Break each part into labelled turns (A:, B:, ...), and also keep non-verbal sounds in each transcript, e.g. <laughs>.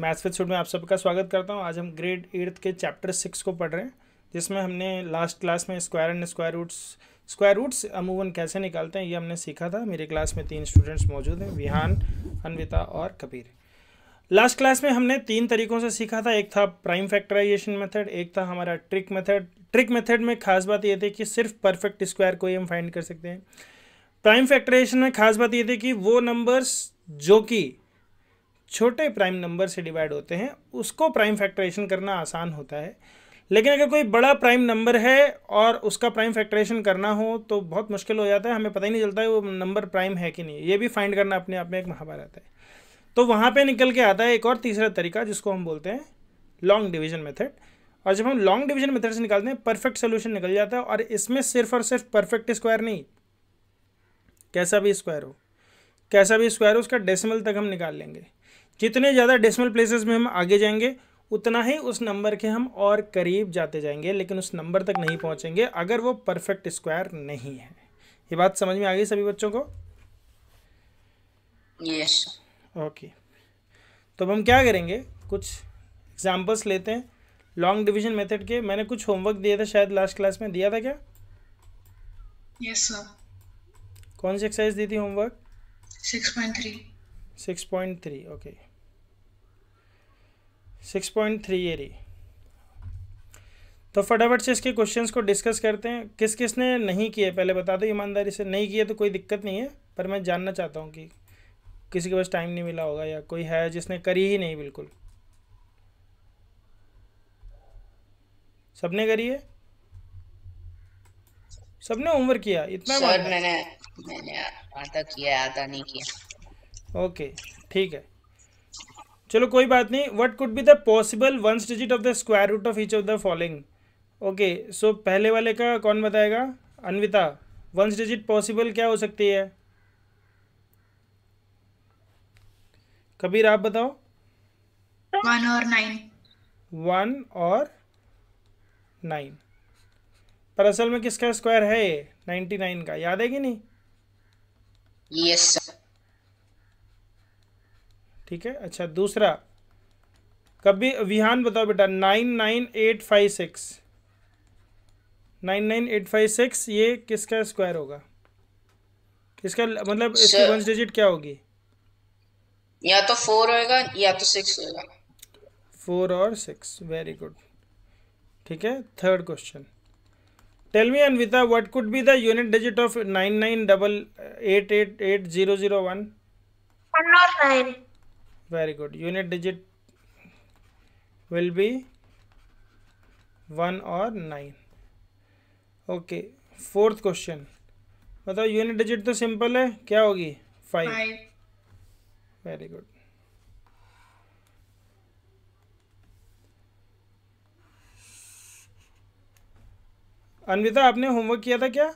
A: Maths with shoot में आप सबका स्वागत करता हूँ आज हम ग्रेड एट्थ के चैप्टर सिक्स को पढ़ रहे हैं जिसमें हमने लास्ट क्लास में square and square roots square roots अमूमन कैसे निकालते हैं ये हमने सीखा था मेरे क्लास में तीन स्टूडेंट्स मौजूद हैं विहान अनविता और कबीर लास्ट क्लास में हमने तीन तरीक़ों से सीखा था एक था प्राइम फैक्टराइजेशन मेथड एक था हमारा ट्रिक मेथड ट्रिक मेथड में खास बात ये थी कि सिर्फ परफेक्ट स्क्वायर को ही हम फाइंड कर सकते हैं प्राइम फैक्टराइजेशन में खास बात ये थी कि वो नंबर्स जो कि छोटे प्राइम नंबर से डिवाइड होते हैं उसको प्राइम फैक्टराइजेशन करना आसान होता है लेकिन अगर कोई बड़ा प्राइम नंबर है और उसका प्राइम फैक्टराइजेशन करना हो तो बहुत मुश्किल हो जाता है हमें पता ही नहीं चलता है वो नंबर प्राइम है कि नहीं ये भी फाइंड करना अपने आप में एक महाभारत है तो वहाँ पर निकल के आता है एक और तीसरा तरीका जिसको हम बोलते हैं लॉन्ग डिवीजन मेथड और जब हम लॉन्ग डिवीजन मेथड से निकालते हैं परफेक्ट सोल्यूशन निकल जाता है और इसमें सिर्फ और सिर्फ परफेक्ट स्क्वायर नहीं कैसा भी स्क्वायर हो कैसा भी स्क्वायर हो उसका डेसिमल तक हम निकाल लेंगे जितने ज़्यादा डेसिमल प्लेसेस में हम आगे जाएंगे उतना ही उस नंबर के हम और करीब जाते जाएंगे लेकिन उस नंबर तक नहीं पहुंचेंगे अगर वो परफेक्ट स्क्वायर नहीं है ये बात समझ में आ गई सभी बच्चों को यस yes. Okay okay. तो अब हम क्या करेंगे कुछ एग्जाम्पल्स लेते हैं लॉन्ग डिवीजन मेथड के मैंने कुछ होमवर्क दिया था शायद लास्ट क्लास में दिया था क्या यस yes, सर कौन सी एक्सरसाइज दी थी homework six point three six point three okay six point three ए रही तो फटाफट से इसके क्वेश्चंस को डिस्कस करते हैं किस किस ने नहीं किए पहले बता दो ईमानदारी से नहीं किए तो कोई दिक्कत नहीं है पर मैं जानना चाहता हूँ कि किसी के पास टाइम नहीं मिला होगा या कोई है जिसने करी ही नहीं बिल्कुल सबने करी है सबने होमवर्क किया इतना मैंने
B: मैंने आधा किया आधा नहीं
A: किया ओके ठीक है चलो कोई बात नहीं what could be the possible ones digit of the square root of each of the following okay so पहले वाले का कौन बताएगा अनविता वंस डिजिट पॉसिबल क्या हो सकती है कबीर आप बताओ
B: वन और नाइन
A: वन और नाइन पर असल में किसका स्क्वायर है ये नाइन्टी नाइन का याद है कि नहीं यस yes, ठीक है अच्छा दूसरा कभी विहान बताओ बेटा nine nine eight five six nine nine eight five six ये किसका स्क्वायर होगा किसका मतलब इसकी वन डिजिट क्या होगी
B: या तो फोर होएगा या तो सिक्स होएगा
A: फोर और सिक्स वेरी गुड ठीक है third question tell me Anvita what could be the unit digit of nine nine double eight eight eight zero zero one one nine very good unit digit will be 1 or 9 okay fourth question बताओ unit digit तो simple है क्या होगी five very good अनविता आपने homework किया था क्या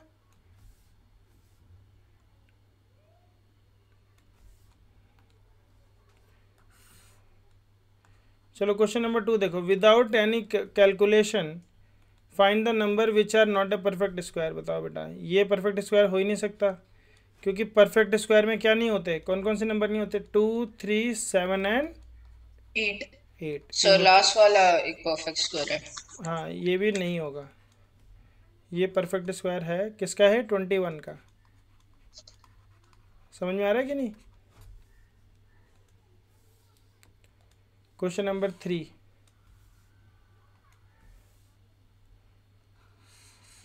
A: चलो क्वेश्चन नंबर टू देखो without any calculation find the number which are not a perfect square बताओ बेटा ये परफेक्ट स्क्वायर हो ही नहीं सकता क्योंकि परफेक्ट स्क्वायर में क्या नहीं होते कौन कौन से नंबर नहीं होते two three seven and eight eight so
B: last वाला एक परफेक्ट स्क्वायर है
A: हाँ ये भी नहीं होगा ये परफेक्ट स्क्वायर है किसका है ट्वेंटी वन का समझ में आ रहा है कि नहीं क्वेश्चन नंबर थ्री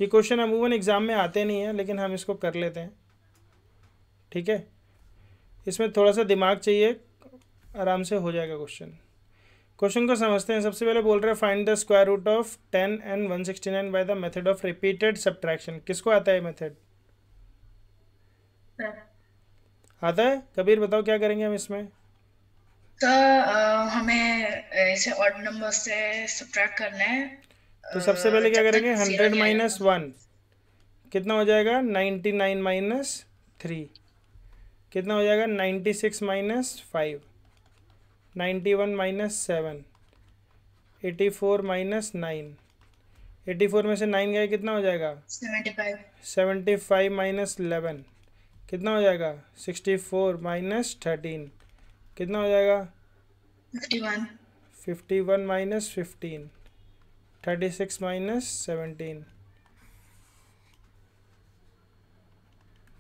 A: ये क्वेश्चन अमूमन एग्ज़ाम में आते नहीं हैं लेकिन हम इसको कर लेते हैं ठीक है इसमें थोड़ा सा दिमाग चाहिए आराम से हो जाएगा क्वेश्चन क्वेश्चन को समझते हैं सबसे पहले बोल रहे हैं find the square root of ten and one sixty nine by the method of repeated subtraction किसको आता है मेथड आता है कबीर बताओ क्या करेंगे हम इसमें
B: तो, हमें इसे ऑड नंबर करना है तो सबसे पहले क्या करेंगे हंड्रेड
A: माइनस वन कितना हो जाएगा नाइन्टी नाइन माइनस थ्री कितना हो जाएगा ninety six minus five ninety one minus seven eighty four minus nine eighty four में से नाइन गया कितना हो जाएगा सेवेंटी फाइव माइनस इलेवन कितना हो जाएगा सिक्सटी फोर माइनस थर्टीन कितना हो
B: जाएगा
A: fifty one minus fifteen thirty six minus seventeen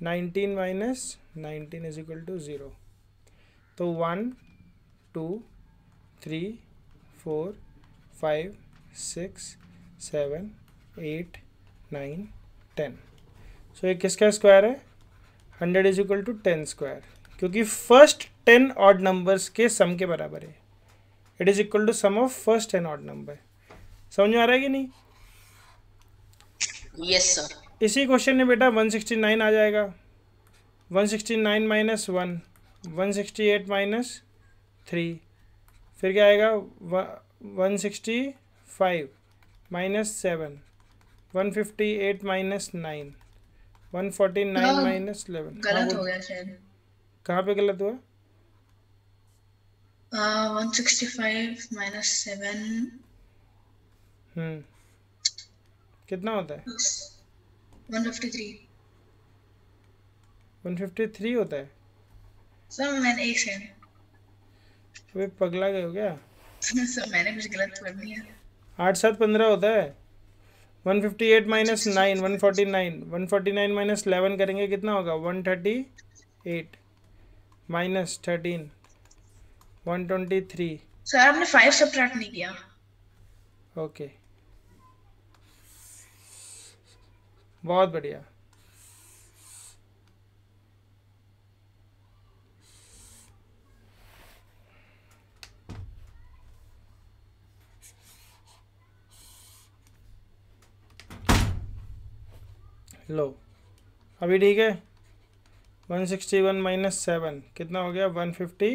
A: nineteen minus nineteen is equal to zero तो one two three four five six seven eight nine ten so ये किसका square है hundred is equal to ten square क्योंकि first ten odd numbers के sum के बराबर है it is equal to sum of first ten odd number समझ में आ रहा है कि नहीं यस सर इसी क्वेश्चन में बेटा 169 आ जाएगा 169 minus one one sixty eight minus three फिर क्या आएगा one sixty five minus seven one fifty eight minus nine one forty nine minus eleven गलत हाँ, हो गया शायद कहाँ पे गलत हुआ हम्म कितना होता है वन फिफ्टी होता है
B: सर मैंने एक सेकंड
A: अबे तो पगला गए हो क्या
B: <laughs> सर मैंने कुछ गलत कर दिया
A: आठ सात पंद्रह होता है one minus nine one forty minus eleven करेंगे कितना होगा one minus thirteen one twenty three
B: sir आपने फाइव सब्ट्रैक्ट नहीं किया
A: ओके okay. बहुत बढ़िया लो अभी ठीक है one sixty one minus seven कितना हो गया one fifty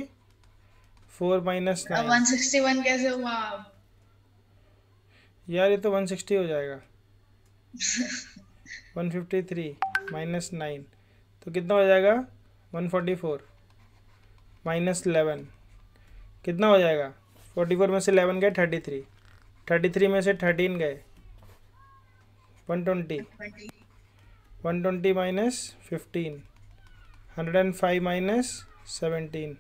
A: four minus one
B: sixty one कैसे हुआ
A: यार ये तो वन सिक्सटी हो जाएगा <laughs> one fifty three minus nine तो कितना हो जाएगा one forty four minus eleven कितना हो जाएगा फोर्टी फोर में से इलेवन गए थर्टी थ्री थर्टी थ्री में से थर्टीन गए one twenty one twenty minus fifteen hundred and five minus seventeen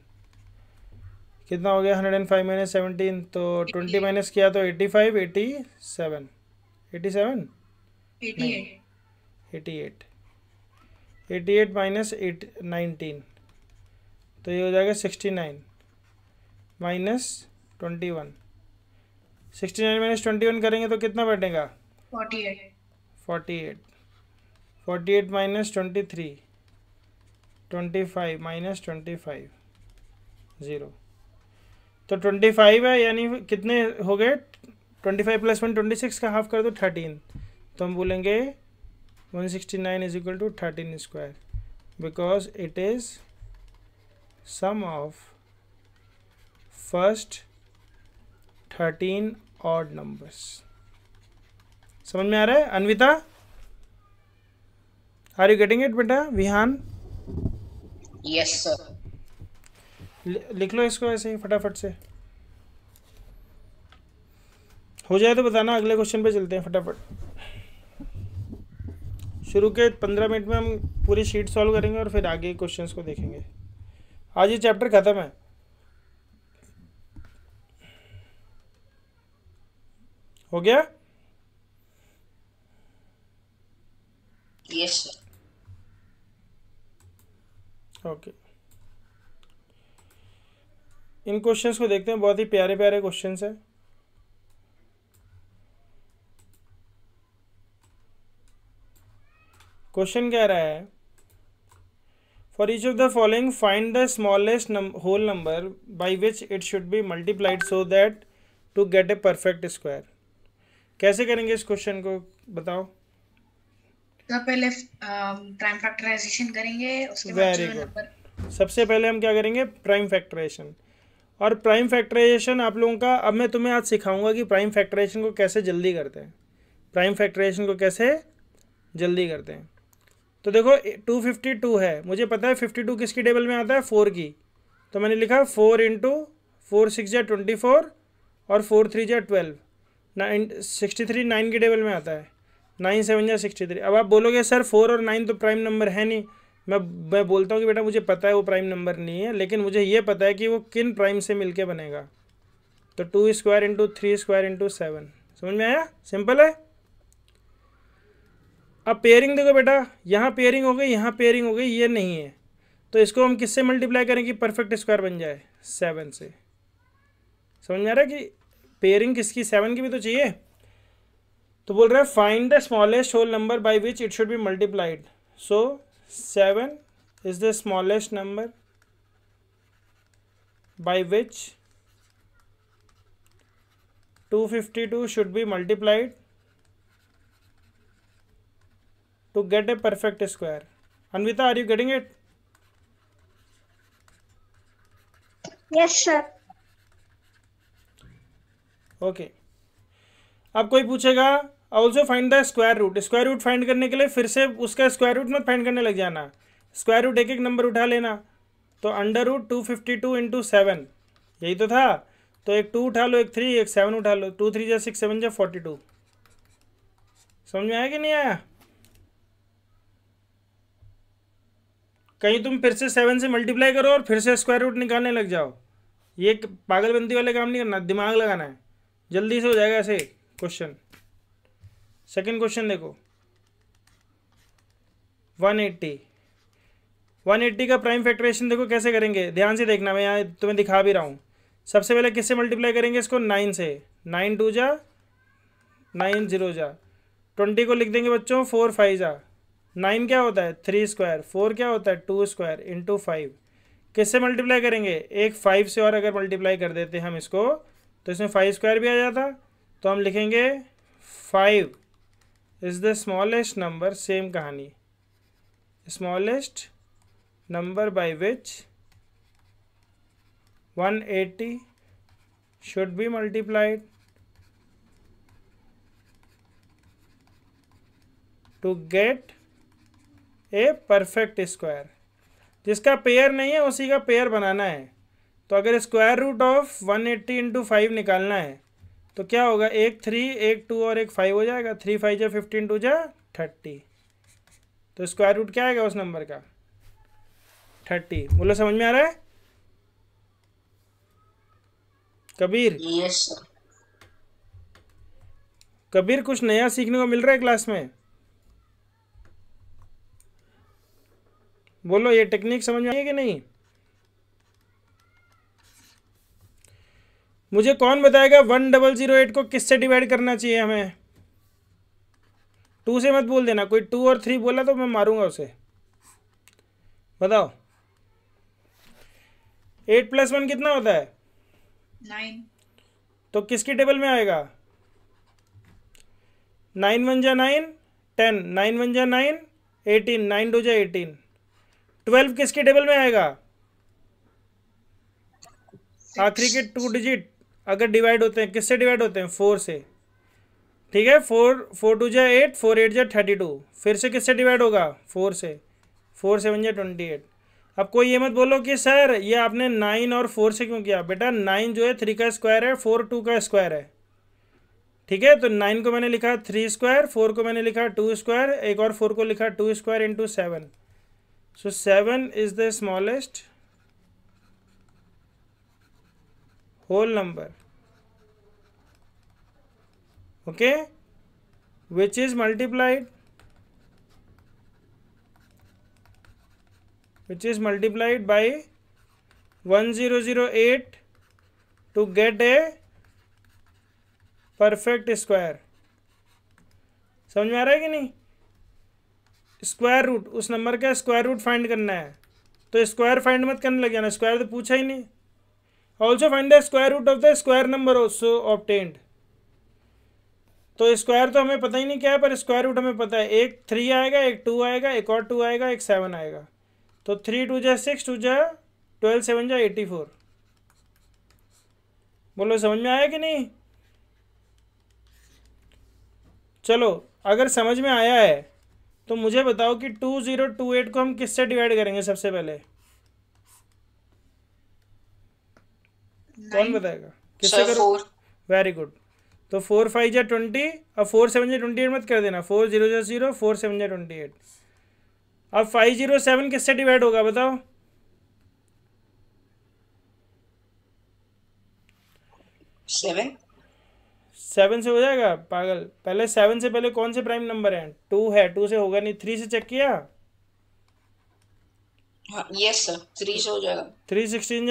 A: कितना हो गया hundred and five minus seventeen तो ट्वेंटी माइनस किया तो eighty five eighty seven eighty seven eighty eight eighty eight minus eight nineteen तो ये हो जाएगा sixty nine minus twenty one sixty nine minus twenty one करेंगे तो कितना बैठेगा forty eight forty eight forty eight minus twenty three twenty five minus twenty five zero तो twenty five है यानी कितने हो गए twenty five plus one twenty six का हाफ कर दो थर्टीन तो हम बोलेंगे one sixty nine is equal to thirteen square because it is sum of first thirteen odd numbers समझ में आ रहा है Anvita are you getting it बेटा विहान यस सर लिख लो इसको ऐसे ही फटाफट से हो जाए तो बताना अगले क्वेश्चन पे चलते हैं फटाफट शुरू के पंद्रह मिनट में हम पूरी शीट सॉल्व करेंगे और फिर आगे क्वेश्चंस को देखेंगे आज ये चैप्टर ख़त्म है हो गया यस yes, सर ओके इन क्वेश्चंस को देखते हैं बहुत ही प्यारे प्यारे क्वेश्चंस हैं क्वेश्चन कह रहा है for each of the following find the smallest whole number by which it should be multiplied so that to get a perfect square कैसे करेंगे इस क्वेश्चन को बताओ
B: तो करेंगे
A: सबसे पहले हम क्या करेंगे प्राइम फैक्टराइजेशन और प्राइम फैक्टराइजेशन आप लोगों का अब मैं तुम्हें आज सिखाऊंगा कि प्राइम फैक्टराइजेशन को कैसे जल्दी करते हैं प्राइम फैक्टराइजेशन को कैसे जल्दी करते हैं तो देखो टू फिफ्टी टू है मुझे पता है फिफ्टी टू किसकी टेबल में आता है फोर की तो मैंने लिखा फोर इंटू फोर सिक्स जै ट्वेंटी फोर और फोर थ्री जै twelve nine sixty three nine की टेबल में आता है नाइन सेवन या सिक्सटी थ्री अब आप बोलोगे सर फोर और नाइन तो प्राइम नंबर है नहीं मैं मैं बोलता हूँ कि बेटा मुझे पता है वो प्राइम नंबर नहीं है लेकिन मुझे ये पता है कि वो किन प्राइम से मिलके बनेगा तो two square into three square into seven समझ में आया सिंपल है अब पेयरिंग देखो बेटा यहाँ पेयरिंग हो गई यहाँ पेयरिंग हो गई ये नहीं है तो इसको हम किससे मल्टीप्लाई करें कि परफेक्ट स्क्वायर बन जाए सेवन से समझ में आ रहा है कि पेयरिंग किसकी सेवन की भी तो चाहिए तो बोल रहे हैं find the smallest whole number by which it should be multiplied so seven is the smallest number by which 252 should be multiplied to get a perfect square. Anvita, are you getting it? Yes, sir. Okay. अब कोई पूछेगा also find the square root square root find करने के लिए फिर से उसका square root मत फाइंड करने लग जाना स्क्वायर रूट एक एक नंबर उठा लेना तो under root two fifty two into seven यही तो था तो एक टू उठा लो एक थ्री एक सेवन उठा लो टू थ्री जै सिक्स सेवन जै फोर्टी टू समझ में आया कि नहीं आया कहीं तुम फिर से सेवन से मल्टीप्लाई करो और फिर से स्क्वायर रूट निकालने लग जाओ ये पागलबंदी वाले काम नहीं करना दिमाग लगाना है जल्दी से हो जाएगा ऐसे क्वेश्चन सेकंड क्वेश्चन देखो 180 180 का प्राइम फैक्ट्रेशन देखो कैसे करेंगे ध्यान से देखना मैं यहाँ तुम्हें दिखा भी रहा हूँ सबसे पहले किससे मल्टीप्लाई करेंगे इसको नाइन से नाइन टू जा नाइन जीरो जा ट्वेंटी को लिख देंगे बच्चों फोर फाइव जा नाइन क्या होता है थ्री स्क्वायर फोर क्या होता है टू स्क्वायर इंटू फाइव किससे मल्टीप्लाई करेंगे एक फाइव से और अगर मल्टीप्लाई कर देते हम इसको तो इसमें फाइव स्क्वायर भी आ जाता तो हम लिखेंगे five is the smallest number same कहानी smallest number by which one eighty should be multiplied to get a perfect square जिसका पेयर नहीं है उसी का पेयर बनाना है तो अगर square root of one eighty into five निकालना है तो क्या होगा एक थ्री एक टू और एक फाइव हो जाएगा थ्री फाइव जो फिफ्टीन टू जो थर्टी तो स्क्वायर रूट क्या आएगा उस नंबर का थर्टी बोलो समझ में आ रहा है कबीर yes, कबीर कुछ नया सीखने को मिल रहा है क्लास में बोलो ये टेक्निक समझ में आई है कि नहीं मुझे कौन बताएगा वन डबल ज़ीरो एट को किससे डिवाइड करना चाहिए हमें टू से मत बोल देना कोई टू और थ्री बोला तो मैं मारूंगा उसे बताओ एट प्लस वन कितना होता है नाइन तो किसकी टेबल में आएगा नाइन वन जा नाइन टेन नाइन वन जा नाइन एटीन नाइन टू जा एटीन ट्वेल्व किसकी टेबल में आएगा आखिरी के टू डिजिट अगर डिवाइड होते हैं किससे डिवाइड होते हैं फोर से ठीक है फोर फोर टू जै एट फोर एट जै थर्टी टू फिर से किससे डिवाइड होगा फोर से फोर सेवन जै ट्वेंटी एट अब कोई ये मत बोलो कि सर ये आपने नाइन और फोर से क्यों किया बेटा नाइन जो है थ्री का स्क्वायर है फोर टू का स्क्वायर है ठीक है तो नाइन को मैंने लिखा थ्री स्क्वायर फोर को मैंने लिखा टू स्क्वायर एक और फोर को लिखा two square into seven so seven is the smallest which is multiplied which is multiplied which one zero zero 1008 to get a perfect square समझ में आ रहा है कि नहीं स्क्वायर रूट उस नंबर का स्क्वायर रूट फाइंड करना है तो स्क्वायर फाइंड मत करने लग जाना स्क्वायर तो पूछा ही नहीं also find the square root of the square number also obtained तो स्क्वायर तो हमें पता ही नहीं क्या है पर स्क्वायर रूट हमें पता है एक थ्री आएगा एक टू आएगा एक और टू आएगा एक सेवन आएगा तो थ्री टू जाए सिक्स टू जाए ट्वेल्व सेवन जाए एटी फोर बोलो समझ में आया कि नहीं चलो अगर समझ में आया है तो मुझे बताओ कि टू ज़ीरो टू एट को हम किससे डिवाइड करेंगे सबसे पहले कौन बताएगा किससे करो वेरी गुड तो फोर फाइव जै ट्वेंटी और फोर सेवन जै ट्वेंटी एट मत कर देना फोर जीरो जै जीरो फोर सेवन जै ट्वेंटी एट अब फाइव जीरो सेवन किससे डिवाइड होगा बताओ सेवन सेवन से हो जाएगा पागल पहले सेवन से पहले कौन से प्राइम नंबर हैं टू है टू से होगा नहीं थ्री से चेक किया यस हाँ,
B: सर हो जाएगा
A: थ्री सिक्सटीन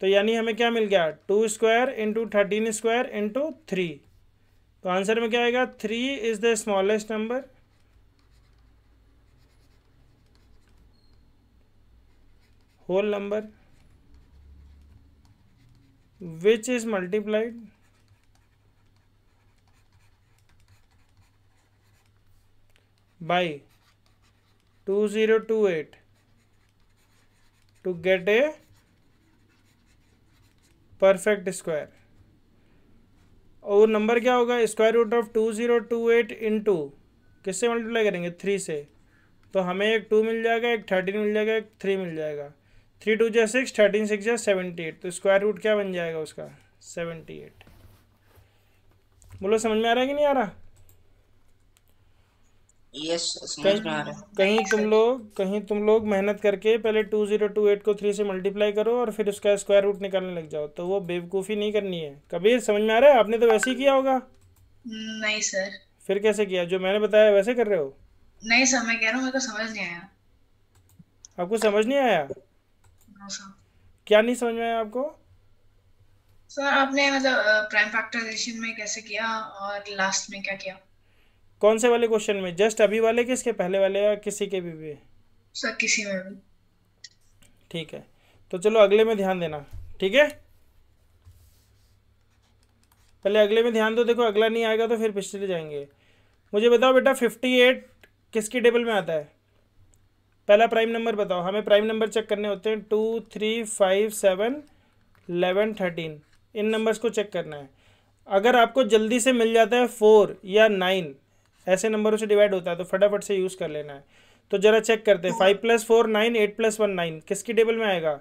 A: तो यानी हमें क्या मिल गया two square into thirteen square into three तो आंसर में क्या आएगा three is the smallest number whole number which is multiplied by 2028 to get a perfect square और नंबर क्या होगा square root of two zero two eight into किससे multiply करेंगे three से तो हमें एक टू मिल जाएगा एक थर्टीन मिल जाएगा एक थ्री मिल जाएगा थ्री टू जै सिक्स थर्टीन सिक्स जै सेवेंटी एट तो स्क्वायर रूट क्या बन जाएगा उसका सेवेंटी एट बोलो समझ में आ रहा है कि नहीं आ रहा यस समझ में आ कहीं तुम लोग कहीं तुम लोग मेहनत करके पहले टू जीरो टू एट को थ्री से मल्टीप्लाई करो और फिर उसका स्क्वायर रूट निकालने लग जाओ तो वो बेवकूफ़ी नहीं करनी है कबीर समझ में आ रहा है आपने तो वैसे ही किया होगा
B: नहीं सर
A: फिर कैसे किया जो मैंने बताया वैसे कर रहे हो
B: नहीं सर मैं कह रहा हूँ समझ नहीं आया
A: आपको समझ नहीं आया
B: हाँ,
A: क्या नहीं समझ में आया आपको
B: सर आपने मतलब प्राइम uh, फैक्टराइजेशन में कैसे किया और लास्ट में क्या किया
A: कौन से वाले क्वेश्चन में जस्ट अभी वाले के इसके पहले वाले या किसी के भी भी सर किसी में भी ठीक है तो चलो अगले में ध्यान देना ठीक है पहले अगले में ध्यान दो देखो अगला नहीं आएगा तो फिर पिछले जाएंगे मुझे बताओ बेटा फिफ्टी एट किसकी टेबल में आता है पहला प्राइम नंबर बताओ हमें प्राइम नंबर चेक करने होते हैं two three five seven eleven thirteen इन नंबर्स को चेक करना है अगर आपको जल्दी से मिल जाता है फोर या नाइन ऐसे नंबरों से डिवाइड होता है तो फटाफट से यूज़ कर लेना है तो ज़रा चेक करते हैं five plus four nine eight plus one nine किसकी टेबल में आएगा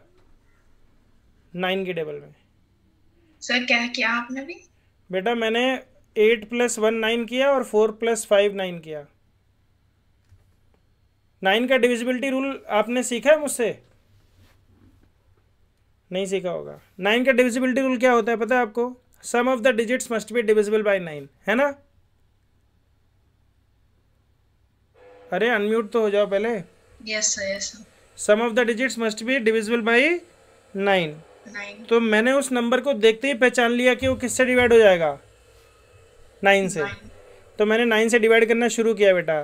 A: नाइन की टेबल में
B: सर क्या किया आपने
A: भी बेटा मैंने एट प्लस वन नाइन किया और फोर प्लस फाइव नाइन किया नाइन का डिविजिबिलिटी रूल आपने सीखा है मुझसे नहीं सीखा होगा नाइन का डिविजिबिलिटी रूल क्या होता है पता है आपको sum of the digits must be divisible by nine है ना अरे अनम्यूट तो हो जाओ पहले
B: yes yes
A: sum of the digits must be divisible by nine तो मैंने उस नंबर को देखते ही पहचान लिया कि वो किससे डिवाइड हो जाएगा नाइन से nine. तो मैंने नाइन से डिवाइड करना शुरू किया बेटा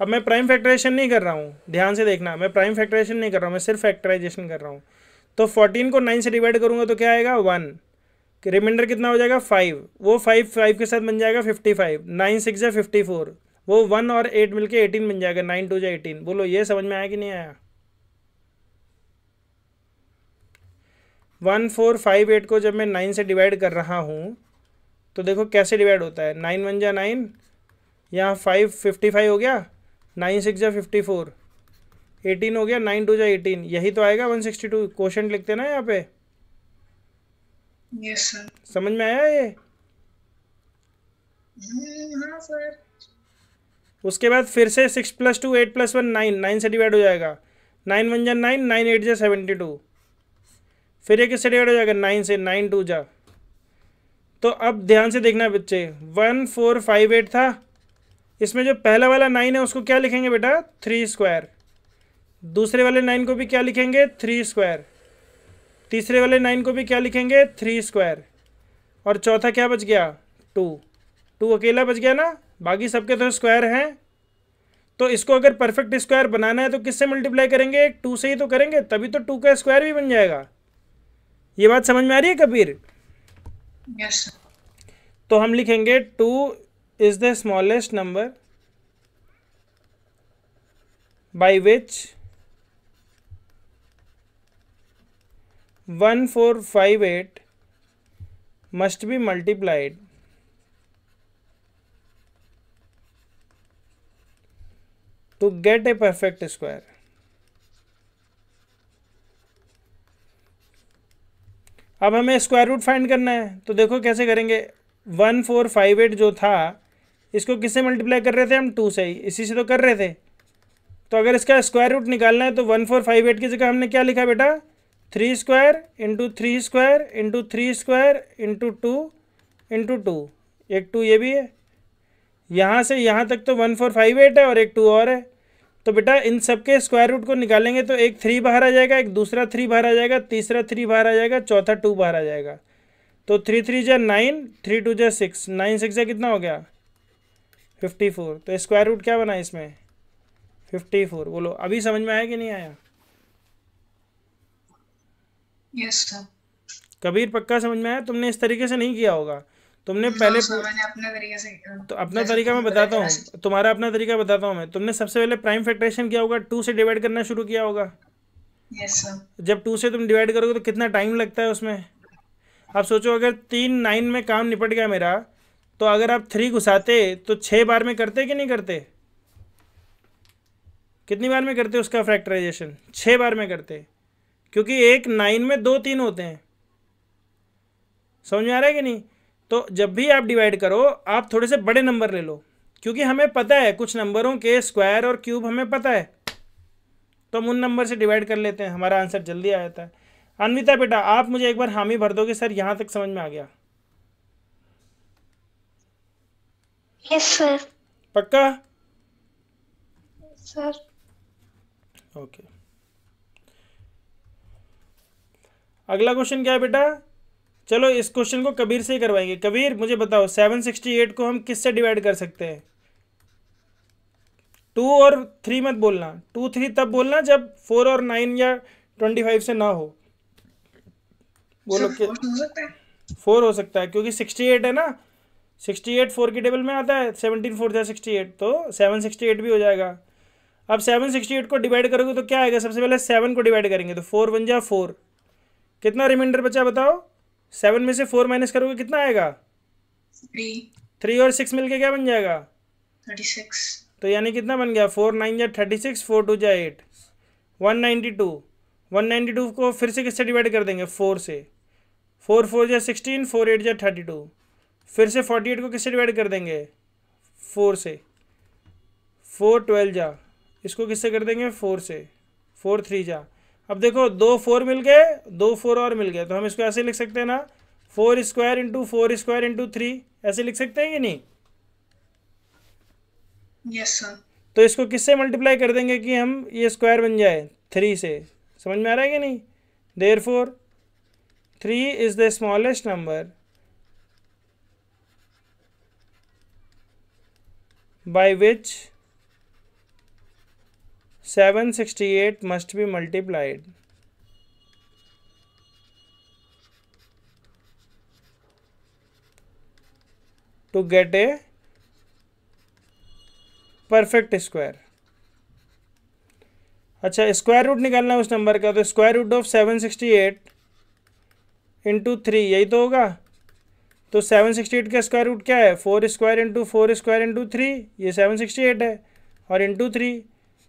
A: अब मैं प्राइम फैक्टराइजेशन नहीं कर रहा हूँ ध्यान से देखना मैं प्राइम फैक्टराइजेशन नहीं कर रहा हूँ मैं सिर्फ फैक्टराइजेशन कर रहा हूँ तो फोर्टीन को नाइन से डिवाइड करूँगा तो क्या आएगा वन रिमाइंडर कितना हो जाएगा फाइव वो फाइव फाइव के साथ बन जाएगा फिफ्टी फाइव नाइन सिक्स या फिफ्टी फोर वो वन और एट मिलके एटीन बन जाएगा नाइन टू जो एटीन बोलो ये समझ में आया कि नहीं आया वन फोर फाइव एट को जब मैं नाइन से डिवाइड कर रहा हूँ तो देखो कैसे डिवाइड होता है नाइन वन जा नाइन यहाँ फाइव फिफ्टी फाइव हो गया नाइन सिक्स जा फिफ्टी फोर एटीन हो गया नाइन टू जा एटीन यही तो आएगा वन सिक्सटी टू क्वेश्चन लिखते ना यहाँ पे yes, समझ में आया ये
B: mm,
A: उसके बाद फिर से six plus two eight plus one nine nine से डिवाइड हो जाएगा नाइन वन जा नाइन नाइन एट जा सेवेंटी टू फिर एक से डिवाइड हो जाएगा नाइन से नाइन टू जा तो अब ध्यान से देखना बच्चे वन फोर फाइव एट था इसमें जो पहला वाला नाइन है उसको क्या लिखेंगे बेटा थ्री स्क्वायर दूसरे वाले नाइन को भी क्या लिखेंगे थ्री स्क्वायर तीसरे वाले नाइन को भी क्या लिखेंगे थ्री स्क्वायर और चौथा क्या बच गया टू टू अकेला बच गया ना बाकी सबके तो स्क्वायर हैं तो इसको अगर परफेक्ट स्क्वायर बनाना है तो किससे मल्टीप्लाई करेंगे टू से ही तो करेंगे तभी तो टू का स्क्वायर भी बन जाएगा ये बात समझ में आ रही है कबीर yes. तो हम लिखेंगे two is the smallest number by which one four five eight must be multiplied to get a perfect square अब हमें स्क्वायर रूट फाइंड करना है तो देखो कैसे करेंगे वन फोर फाइव एट जो था इसको किससे मल्टीप्लाई कर रहे थे हम टू से ही इसी से तो कर रहे थे तो अगर इसका स्क्वायर रूट निकालना है तो वन फोर फाइव एट की जगह हमने क्या लिखा बेटा three square into three square into three square into two into two एक टू ये भी है यहाँ से यहाँ तक तो वन फोर फाइव एट है और एक टू और है तो बेटा इन सब के स्क्वायर रूट को निकालेंगे तो एक थ्री बाहर आ जाएगा एक दूसरा थ्री बाहर आ जाएगा तीसरा थ्री बाहर आ जाएगा चौथा टू बाहर आ जाएगा तो थ्री थ्री जै नाइन थ्री टू जै सिक्स नाइन सिक्स जै कितना हो गया फिफ्टी फोर तो स्क्वायर रूट क्या बना इसमें फिफ्टी फोर बोलो अभी समझ में आया कि नहीं आया यस yes, कबीर पक्का समझ में आया तुमने इस तरीके से नहीं किया होगा तुमने पहले तो से तो अपना तरीका मैं बताता हूँ तुम्हारा अपना तरीका बताता हूँ मैं तुमने सबसे पहले प्राइम फैक्ट्रेशन किया होगा टू से डिवाइड करना शुरू किया होगा जब टू से तुम डिवाइड करोगे तो कितना टाइम लगता है उसमें आप सोचो अगर तीन नाइन में काम निपट गया मेरा तो अगर आप थ्री घुसाते तो छः बार में करते कि नहीं करते कितनी बार में करते उसका फ्रैक्टराइजेशन छः बार में करते क्योंकि एक नाइन में दो तीन होते हैं समझ में आ रहा है कि नहीं तो जब भी आप डिवाइड करो आप थोड़े से बड़े नंबर ले लो क्योंकि हमें पता है कुछ नंबरों के स्क्वायर और क्यूब हमें पता है तो हम उन नंबर से डिवाइड कर लेते हैं हमारा आंसर जल्दी आ जाता है अनविता बेटा आप मुझे एक बार हामी भर दोगे सर यहाँ तक समझ में आ गया यस सर पक्का सर ओके अगला क्वेश्चन क्या है बेटा चलो इस क्वेश्चन को कबीर से ही करवाएंगे कबीर मुझे बताओ सेवन सिक्सटी एट को हम किससे डिवाइड कर सकते हैं टू और थ्री मत बोलना टू थ्री तब बोलना जब फोर और नाइन या ट्वेंटी फाइव से ना हो बोलो फोर हो सकता है क्योंकि सिक्सटी एट है ना सिक्सटी एट फोर की टेबल में आता है सेवनटीन फोर था सिक्सटी एट तो सेवन सिक्सटी एट भी हो जाएगा अब सेवन सिक्सटी एट को डिवाइड करोगे तो क्या आएगा सबसे पहले सेवन को डिवाइड करेंगे तो फोर वन जा फोर कितना रिमाइंडर बचा बताओ सेवन में से फोर माइनस करोगे कितना आएगा थ्री और सिक्स मिलके क्या बन जाएगा थर्टी तो यानी कितना बन गया फोर नाइन या थर्टी सिक्स फोर टू या eight one ninety two one ninety two को फिर से किससे डिवाइड कर देंगे फोर से फोर फोर या सिक्सटीन फोर एट या थर्टी टू फिर से फोर्टी एट को किससे डिवाइड कर देंगे फोर से फोर ट्वेल्व जा इसको किससे कर देंगे फोर से फोर थ्री जा अब देखो दो फोर मिल गए दो फोर और मिल गए तो हम इसको ऐसे लिख सकते हैं ना four square into four square into three ऐसे लिख सकते हैं कि नहीं yes, तो इसको किससे मल्टीप्लाई कर देंगे कि हम ये स्क्वायर बन जाए थ्री से समझ में आ रहा है कि नहीं there four three is the smallest number by which seven sixty eight must be multiplied to get a perfect square अच्छा स्क्वायर रूट निकालना है उस नंबर का तो square root of seven sixty eight into three यही तो होगा तो सेवन सिक्सटी एट का स्क्वायर रूट क्या है four square into four square into three ये सेवन सिक्सटी एट है और इंटू थ्री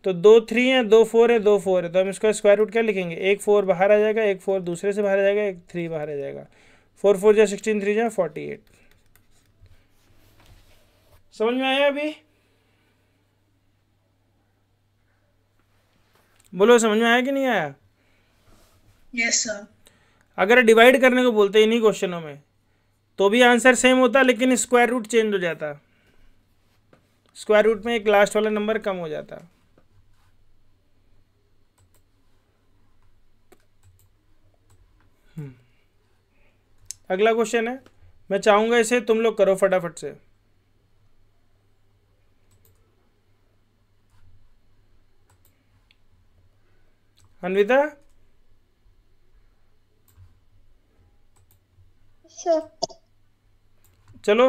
A: तो दो थ्री हैं दो फोर है दो फोर है तो हम इसका स्क्वायर रूट क्या लिखेंगे एक फोर बाहर आ जाएगा एक फोर दूसरे से बाहर आ जाएगा एक थ्री बाहर आ जाएगा फोर फोर जाए सिक्सटीन थ्री जाए फोर्टी एट समझ में आया अभी बोलो समझ में आया कि नहीं आया यस yes, सर अगर डिवाइड करने को बोलते इन्हीं क्वेश्चनों में तो भी आंसर सेम होता लेकिन स्क्वायर रूट चेंज हो जाता स्क्वायर रूट में एक लास्ट वाला नंबर कम हो जाता अगला क्वेश्चन है मैं चाहूंगा इसे तुम लोग करो फटाफट से अनविता चलो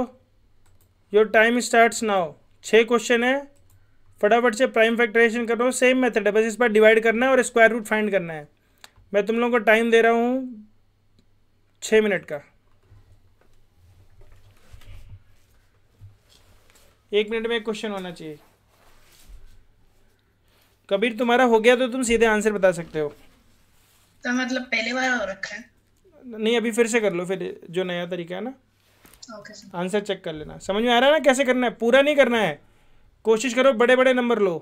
A: योर टाइम स्टार्ट नाउ छह क्वेश्चन है फटाफट से प्राइम फैक्टराइजेशन कर रहा सेम मेथड है बस इस पर डिवाइड करना है और स्क्वायर रूट फाइंड करना है मैं तुम लोगों को टाइम दे रहा हूँ छः मिनट का एक मिनट में एक क्वेश्चन होना चाहिए कबीर तुम्हारा हो गया तो तुम सीधे आंसर बता सकते हो
B: तो मतलब पहले बार हो रखा है
A: नहीं अभी फिर से कर लो फिर जो नया तरीका है ना आंसर चेक कर लेना समझ में आ रहा है ना कैसे करना है पूरा नहीं करना है कोशिश करो बड़े बड़े नंबर लो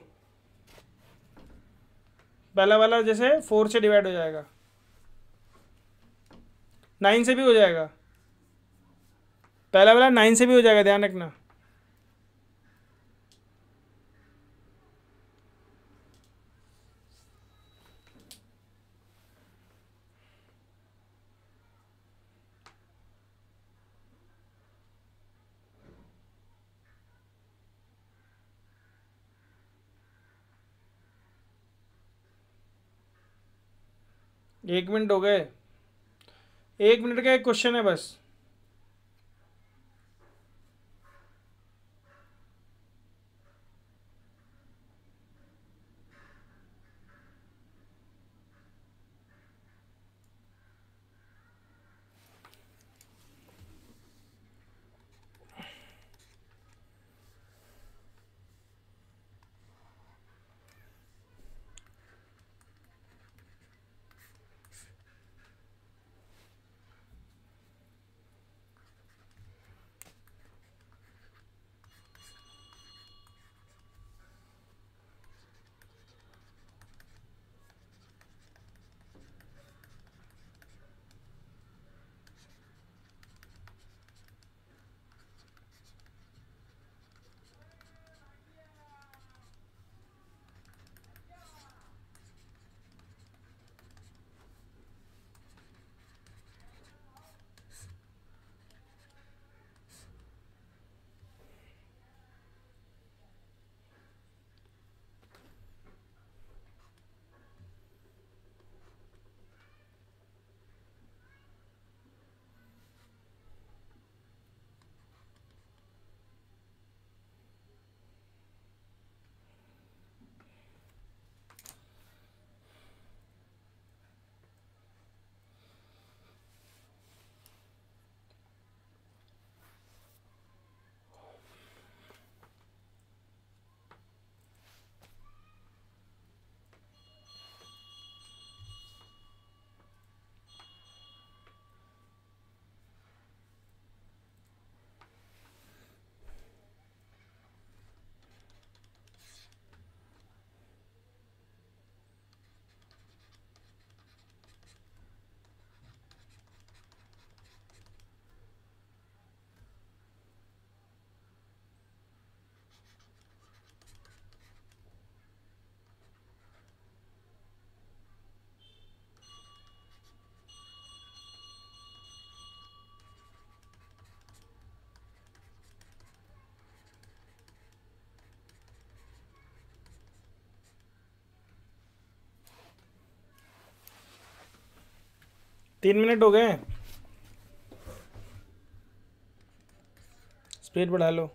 A: पहला वाला जैसे फोर से डिवाइड हो जाएगा नाइन से भी हो जाएगा पहला वाला नाइन से भी हो जाएगा ध्यान रखना एक मिनट हो गए एक मिनट का एक क्वेश्चन है बस तीन मिनट हो गए स्पीड बढ़ा लो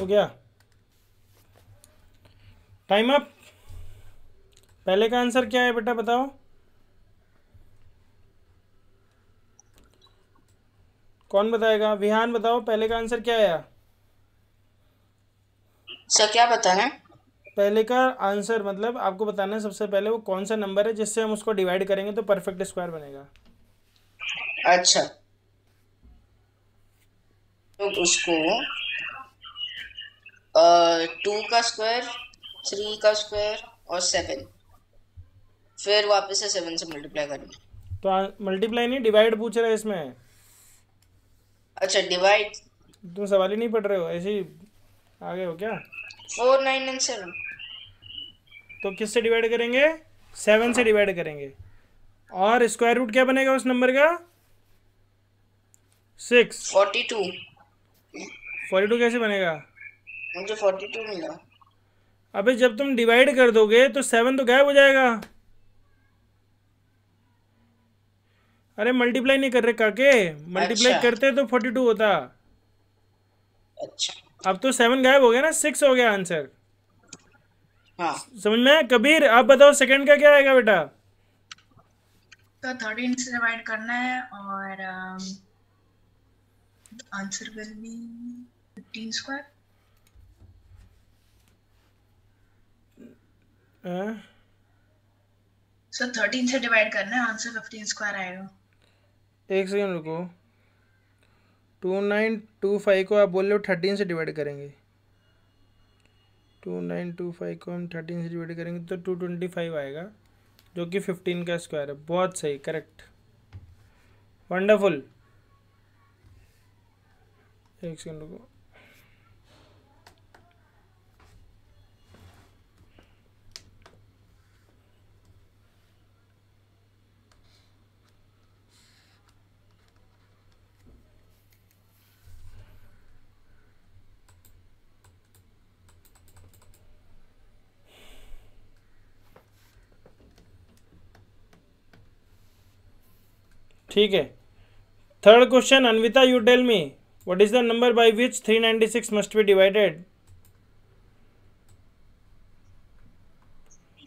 A: हो गया टाइम अप पहले का आंसर क्या है बेटा बताओ कौन बताएगा विहान बताओ पहले का आंसर क्या आया सर क्या बताना है पहले का आंसर मतलब आपको बताना है सबसे पहले वो कौन सा नंबर है जिससे हम उसको डिवाइड करेंगे तो परफेक्ट स्क्वायर बनेगा
B: अच्छा तो उसको टू का स्क्वायर थ्री का स्क्वायर और सेवन फिर वापस से सेवन से मल्टीप्लाई करना
A: तो मल्टीप्लाई नहीं डिवाइड पूछ रहे इसमें अच्छा डिवाइड तुम सवाल ही नहीं पढ़ रहे हो ऐसे ही आगे हो क्या
B: फोर नाइन एंड सेवन
A: तो से डिवाइड करेंगे सेवन से डिवाइड करेंगे और स्क्वायर रूट क्या बनेगा उस नंबर का six forty two forty two कैसे बनेगा
B: मुझे फोर्टी मिला
A: अबे जब तुम डिवाइड कर दोगे तो सेवन तो गायब हो जाएगा अरे मल्टीप्लाई नहीं कर रहे काके मल्टीप्लाई अच्छा। करते तो फोर्टी टू होता अच्छा अब तो सेवन गायब हो गया ना सिक्स हो गया आंसर हाँ। समझ में कबीर आप बताओ सेकंड का क्या आएगा बेटा
B: तो थर्टीन से डिवाइड करना है और answer will be fifteen square so हाँ। 13 से डिवाइड करना है आंसर 15 स्क्वायर आएगा
A: एक सेकंड रुको 2925 को आप बोल रहे हो 13 से डिवाइड करेंगे 2925 को हम 13 से डिवाइड करेंगे तो 225 आएगा जो कि 15 का स्क्वायर है बहुत सही करेक्ट वंडरफुल एक सेकंड रुको ठीक है third question Anvita you tell me what is the number by which 396 must be divided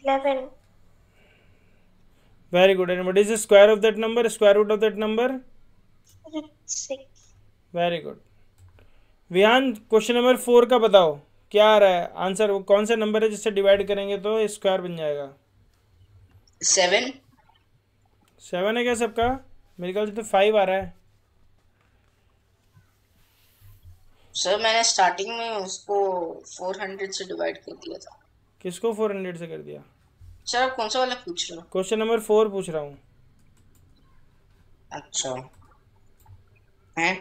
A: 11 good good and what is square square of that number square root of that number 6 Vihaan question number four का बताओ क्या आ रहा है answer वो कौन सा number है जिससे डिवाइड करेंगे तो स्क्वायर बन जाएगा सेवन सेवन है क्या सबका मेरे ख्याल से तो फाइव आ रहा है
B: सर मैंने स्टार्टिंग में उसको फोर हंड्रेड से डिवाइड कर दिया था
A: किसको फोर हंड्रेड से कर दिया
B: सर आप कौन सा वाला पूछ रहे हो
A: क्वेश्चन नंबर फोर पूछ रहा हूँ अच्छा हैं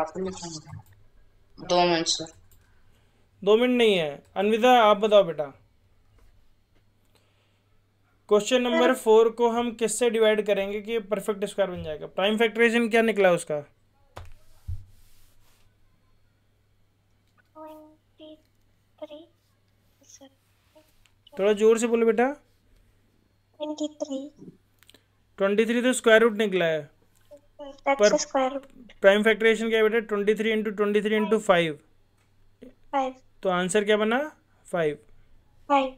A: आपने दो मिनट सर दो मिनट नहीं है अनविदा आप बताओ बेटा क्वेश्चन नंबर फोर को हम किससे डिवाइड करेंगे कि परफेक्ट स्क्वायर बन जाएगा प्राइम फैक्टराइजेशन क्या निकला उसका थोड़ा जोर से बोलो बेटा
B: ट्वेंटी
A: थ्री तो स्क्वायर रूट निकला है पर प्राइम फैक्टराइजेशन क्या बेटा twenty three into twenty three into five तो आंसर क्या बना फाइव फाइव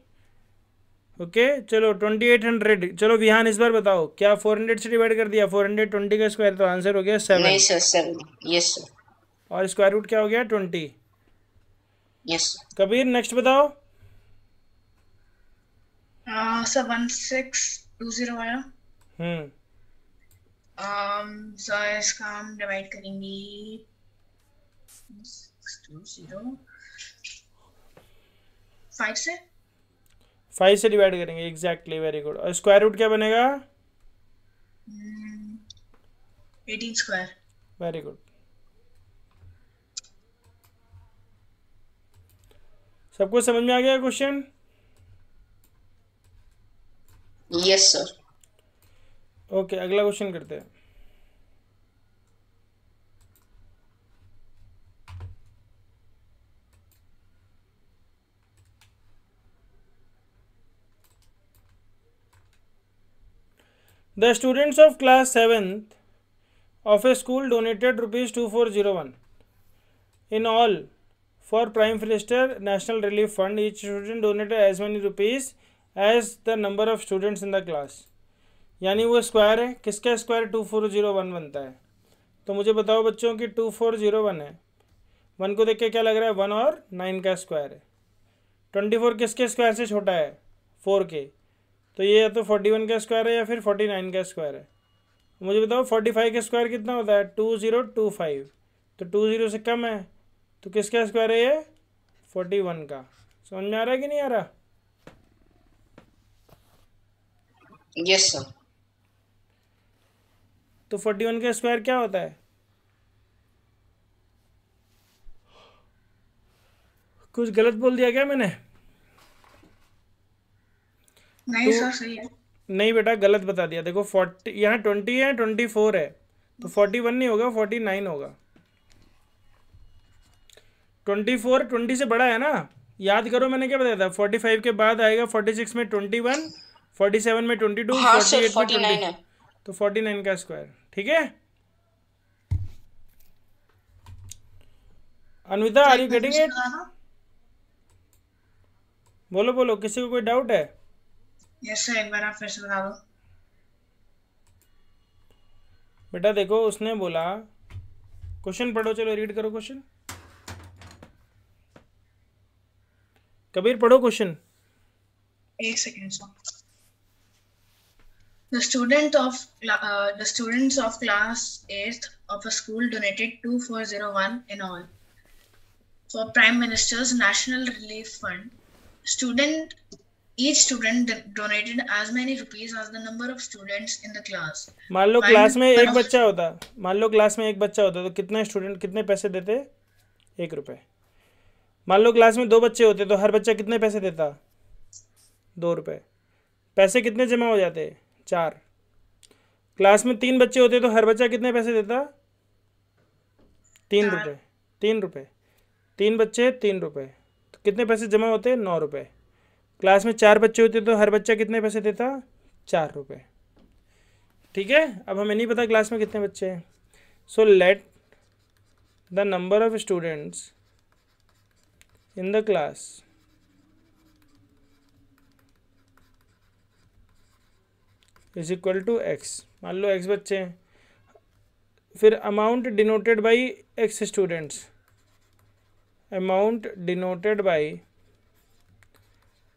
A: ओके चलो ट्वेंटी एट हंड्रेड चलो विहान इस बार बताओ क्या फोर हंड्रेड से डिवाइड कर दिया फोर हंड्रेड ट्वेंटी का स्क्वायर तो आंसर हो गया सेवन सर सेवन यस और स्क्वायर रूट क्या हो गया ट्वेंटी यस कबीर नेक्स्ट बताओ
B: सेवन सिक्स टू जीरो आया
A: हम्म
B: um, so इसका हम डिवाइड करेंगे टू जीरो फाइव से
A: फाइव से डिवाइड करेंगे एग्जैक्टली वेरी गुड और स्क्वायर रूट क्या बनेगा एटीन स्क्वायर वेरी गुड सबको समझ में आ गया क्वेश्चन यस सर ओके अगला क्वेश्चन करते हैं the students of class seventh of a school donated rupees two four zero one in all for prime minister national relief fund each student donated as many rupees as the number of students in the class यानी वो square है किसका square two four zero one बनता है तो मुझे बताओ बच्चों की टू फोर जीरो वन है वन को देख के क्या लग रहा है वन और नाइन का स्क्वायर है ट्वेंटी फोर किसके स्क्वायर से छोटा है फोर के तो ये या तो फोर्टी वन का स्क्वायर है या फिर फोर्टी नाइन का स्क्वायर है तो मुझे बताओ फोर्टी फाइव का स्क्वायर कितना होता है टू ज़ीरो टू फाइव तो टू ज़ीरो से कम है तो किसका स्क्वायर है ये फोर्टी वन का समझ में आ रहा है कि नहीं आ रहा यस सर तो फोर्टी वन का स्क्वायर क्या होता है कुछ गलत बोल दिया क्या मैंने नहीं तो, सही है नहीं बेटा गलत बता दिया देखो फोर्टी यहाँ ट्वेंटी है ट्वेंटी फोर है तो फोर्टी वन नहीं होगा फोर्टी नाइन होगा ट्वेंटी फोर ट्वेंटी से बड़ा है ना याद करो मैंने क्या बताया था फोर्टी फाइव के बाद आएगा फोर्टी सिक्स में ट्वेंटी वन फोर्टी सेवन में ट्वेंटी टू फोर्टी एट में ट्वेंटी तो फोर्टी नाइन का स्क्वायर ठीक है Anvita are you getting it बोलो बोलो किसी को कोई डाउट है
B: यस सर एक बार आप
A: फिर से बता दो बेटा देखो उसने बोला क्वेश्चन पढ़ो चलो रीड करो क्वेश्चन कबीर पढ़ो क्वेश्चन
B: एक second sir The student of uh, the students of class eighth of a school donated two four zero one in all for Prime Minister's National Relief Fund. Student each student donated as many rupees as the number of students in the class
A: मान लो class में एक बच्चा होता मान लो class में एक बच्चा होता तो कितने स्टूडेंट कितने पैसे देते एक रुपए मान लो क्लास में दो बच्चे होते तो हर बच्चा कितने पैसे देता दो रुपए पैसे कितने जमा हो जाते चार क्लास में तीन बच्चे होते तो हर बच्चा कितने पैसे देता तीन रुपए तीन रुपए तीन बच्चे तीन रुपए तो कितने पैसे जमा होते नौ रुपए क्लास में चार बच्चे होते तो हर बच्चा कितने पैसे देता चार रुपये ठीक है अब हमें नहीं पता क्लास में कितने बच्चे हैं so let the number of students in the class is equal to x मान लो एक्स बच्चे हैं फिर amount denoted by x students amount denoted by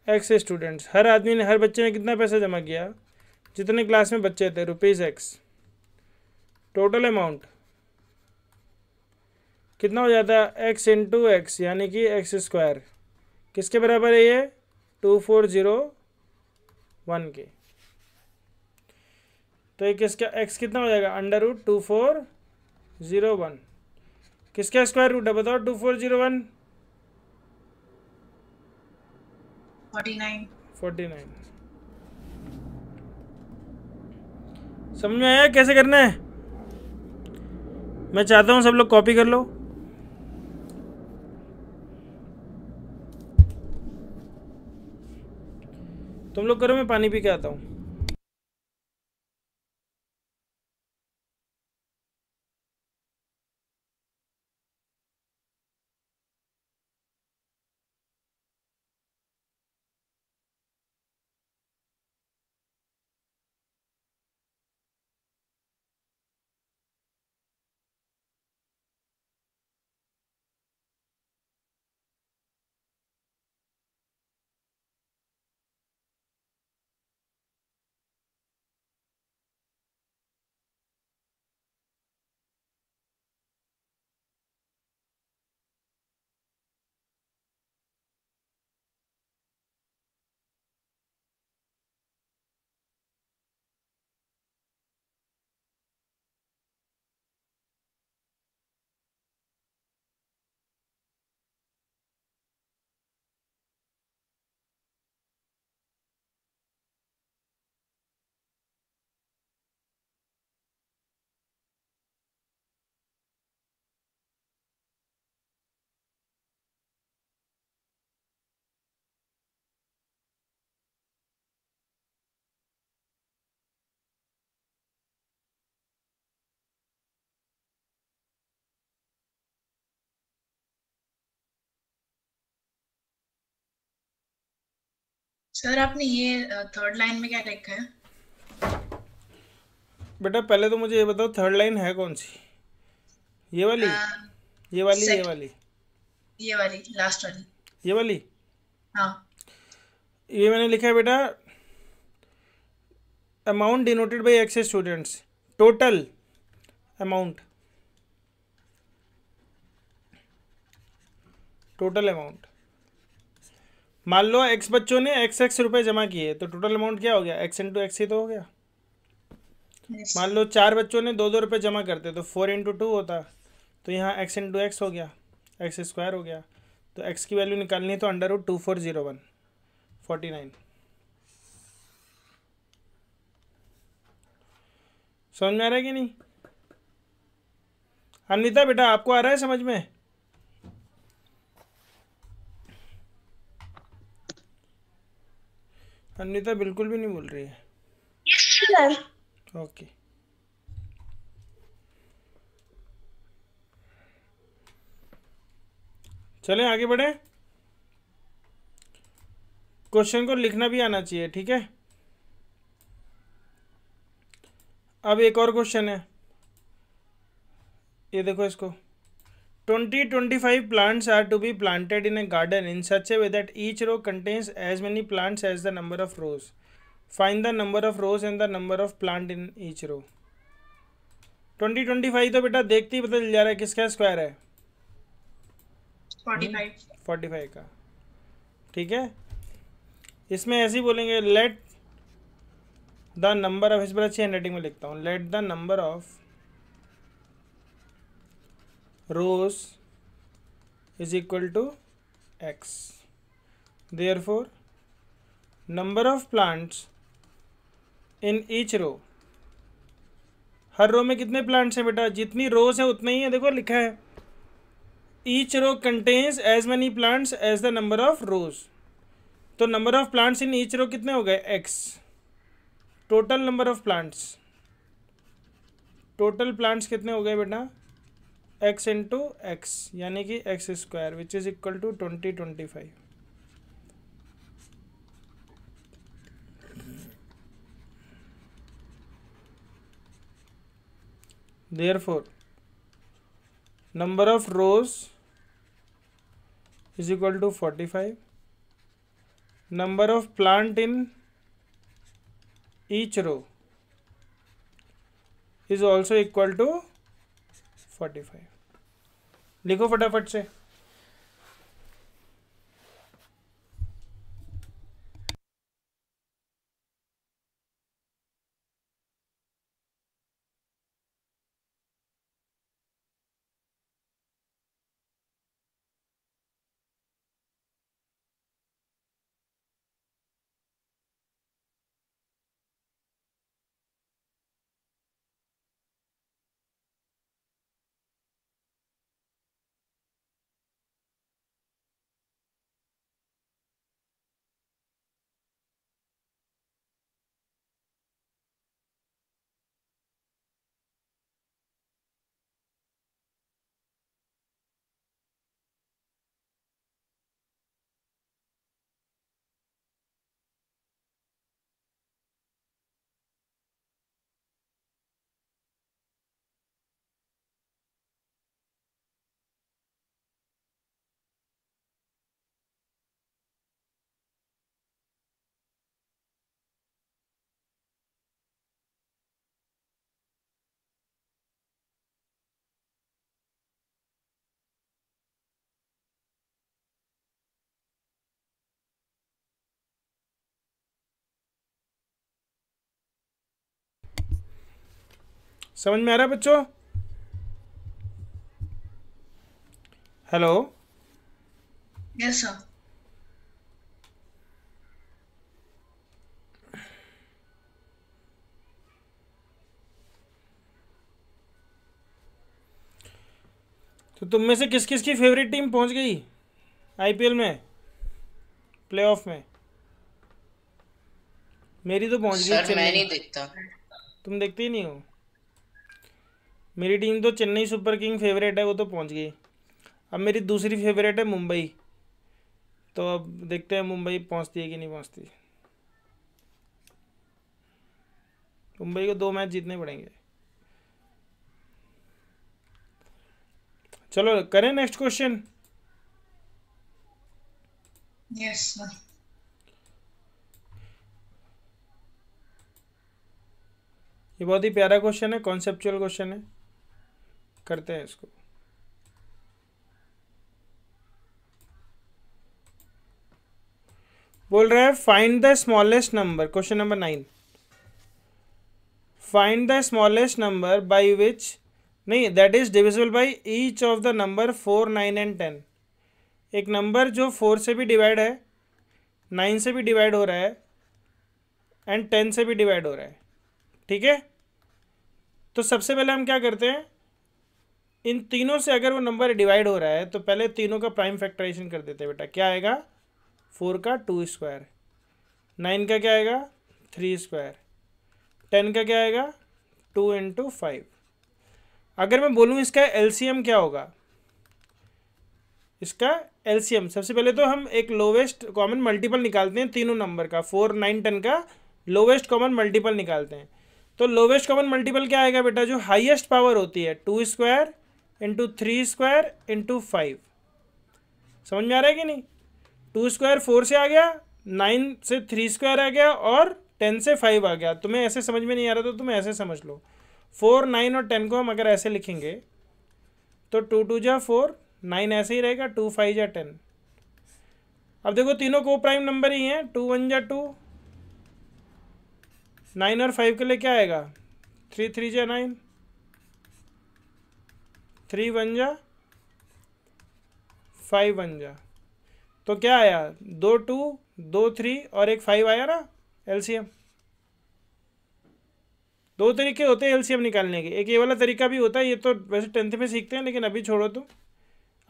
A: x students हर आदमी ने हर बच्चे ने कितना पैसा जमा किया जितने क्लास में बच्चे थे रुपीज़ एक्स टोटल अमाउंट कितना हो जाता है एक्स इंटू एक्स यानी कि एक्स स्क्वायर किसके बराबर है ये टू फोर ज़ीरो वन के तो ये किसका एक्स कितना हो जाएगा under root two four zero one किसका स्क्वायर रूट है बताओ टू फोर ज़ीरो वन 49 समझ में आया कैसे करना है मैं चाहता हूँ सब लोग कॉपी कर लो तुम लोग करो मैं पानी पी के आता हूँ
B: सर आपने ये थर्ड लाइन में क्या लिखा
A: है बेटा पहले तो मुझे ये बताओ थर्ड लाइन है कौन सी ये वाली आ, ये वाली ये वाली
B: ये वाली लास्ट वाली ये वाली हाँ
A: ये मैंने लिखा है बेटा amount denoted by x students total amount total amount मान लो एक्स बच्चों ने एक्स एक्स रुपये जमा किए तो टोटल अमाउंट क्या हो गया एक्स इंटू एक्स ही तो हो गया yes. मान लो चार बच्चों ने दो दो रुपये जमा करते तो फोर इंटू टू होता तो यहाँ एक्स इंटू एक्स हो गया एक्स स्क्वायर हो गया तो एक्स की वैल्यू निकालनी है तो under root two four zero one forty nine समझ में आ रहा है कि नहीं अनिता बेटा आपको आ रहा है समझ में अनिता बिल्कुल भी नहीं बोल रही है
B: सर
A: ओके चले आगे बढ़े क्वेश्चन को लिखना भी आना चाहिए ठीक है अब एक और क्वेश्चन है ये देखो इसको Twenty twenty five plants are to be planted in a garden in such a way that each row contains as many plants as the number of rows. Find the number of rows and the number of plant in each row. Twenty twenty five तो बेटा देखते ही पता चल जा रहा है किसका square है फोर्टी फाइव का ठीक है इसमें ऐसे ही बोलेंगे लेट द नंबर ऑफ इस बार अच्छी हैंड राइटिंग में लिखता हूँ let the number of rows is equal to x therefore number of plants in each row हर रो में कितने प्लांट्स हैं बेटा जितनी रोज है उतना ही है देखो लिखा है each row contains as many plants as the number of rows तो number of plants in each row कितने हो गए x total number of plants total plants कितने हो गए बेटा एक्स इंटू एक्स यानी कि x square which is equal to twenty twenty five therefore number of rows is equal to forty five number of plant in each row is also equal to forty five लिखो फटाफट से समझ में आ रहा है बच्चों hello yes तो तुम में से किस किस की फेवरेट टीम पहुंच गई आईपीएल में प्लेऑफ में मेरी तो पहुंच गई मैं नहीं देखता तुम देखते ही नहीं हो मेरी टीम तो चेन्नई सुपर किंग फेवरेट है वो तो पहुंच गई अब मेरी दूसरी फेवरेट है मुंबई तो अब देखते हैं मुंबई पहुंचती है कि नहीं पहुंचती मुंबई को दो मैच जीतने पड़ेंगे चलो करें नेक्स्ट क्वेश्चन यस ये बहुत ही प्यारा क्वेश्चन है कॉन्सेप्चुअल क्वेश्चन है करते हैं इसको बोल रहे हैं find the smallest number question number nine find the smallest number by which नहीं that is divisible by each of the number four nine and ten एक नंबर जो फोर से भी डिवाइड है नाइन से भी डिवाइड हो रहा है एंड टेन से भी डिवाइड हो रहा है ठीक है तो सबसे पहले हम क्या करते हैं इन तीनों से अगर वो नंबर डिवाइड हो रहा है तो पहले तीनों का प्राइम फैक्टराइजेशन कर देते हैं बेटा क्या आएगा फोर का टू स्क्वायर नाइन का क्या आएगा थ्री स्क्वायर टेन का क्या आएगा टू इंटू फाइव अगर मैं बोलूँ इसका एलसीएम क्या होगा इसका एलसीएम सबसे पहले तो हम एक लोवेस्ट कॉमन मल्टीपल निकालते हैं तीनों नंबर का फोर नाइन टेन का लोवेस्ट कॉमन मल्टीपल निकालते हैं तो लोवेस्ट कॉमन मल्टीपल क्या आएगा बेटा जो हाईएस्ट पावर होती है two square into three square into five समझ में आ रहा है कि नहीं टू स्क्वायर फोर से आ गया नाइन से थ्री स्क्वायर आ गया और टेन से फाइव आ गया तुम्हें ऐसे समझ में नहीं आ रहा तो तुम ऐसे समझ लो फोर नाइन और टेन को हम अगर ऐसे लिखेंगे तो टू टू जा फोर नाइन ऐसे ही रहेगा टू फाइव या टेन अब देखो तीनों को प्राइम नंबर ही हैं टू वन या टू नाइन और फाइव के लिए क्या आएगा थ्री थ्री जा नाइन थ्री वन जा फाइव वन जा तो क्या आया दो टू दो थ्री और एक फाइव आया ना एलसीएम दो तरीके होते हैं एलसीएम निकालने के एक ये वाला तरीका भी होता है ये तो वैसे टेंथ में सीखते हैं लेकिन अभी छोड़ो तुम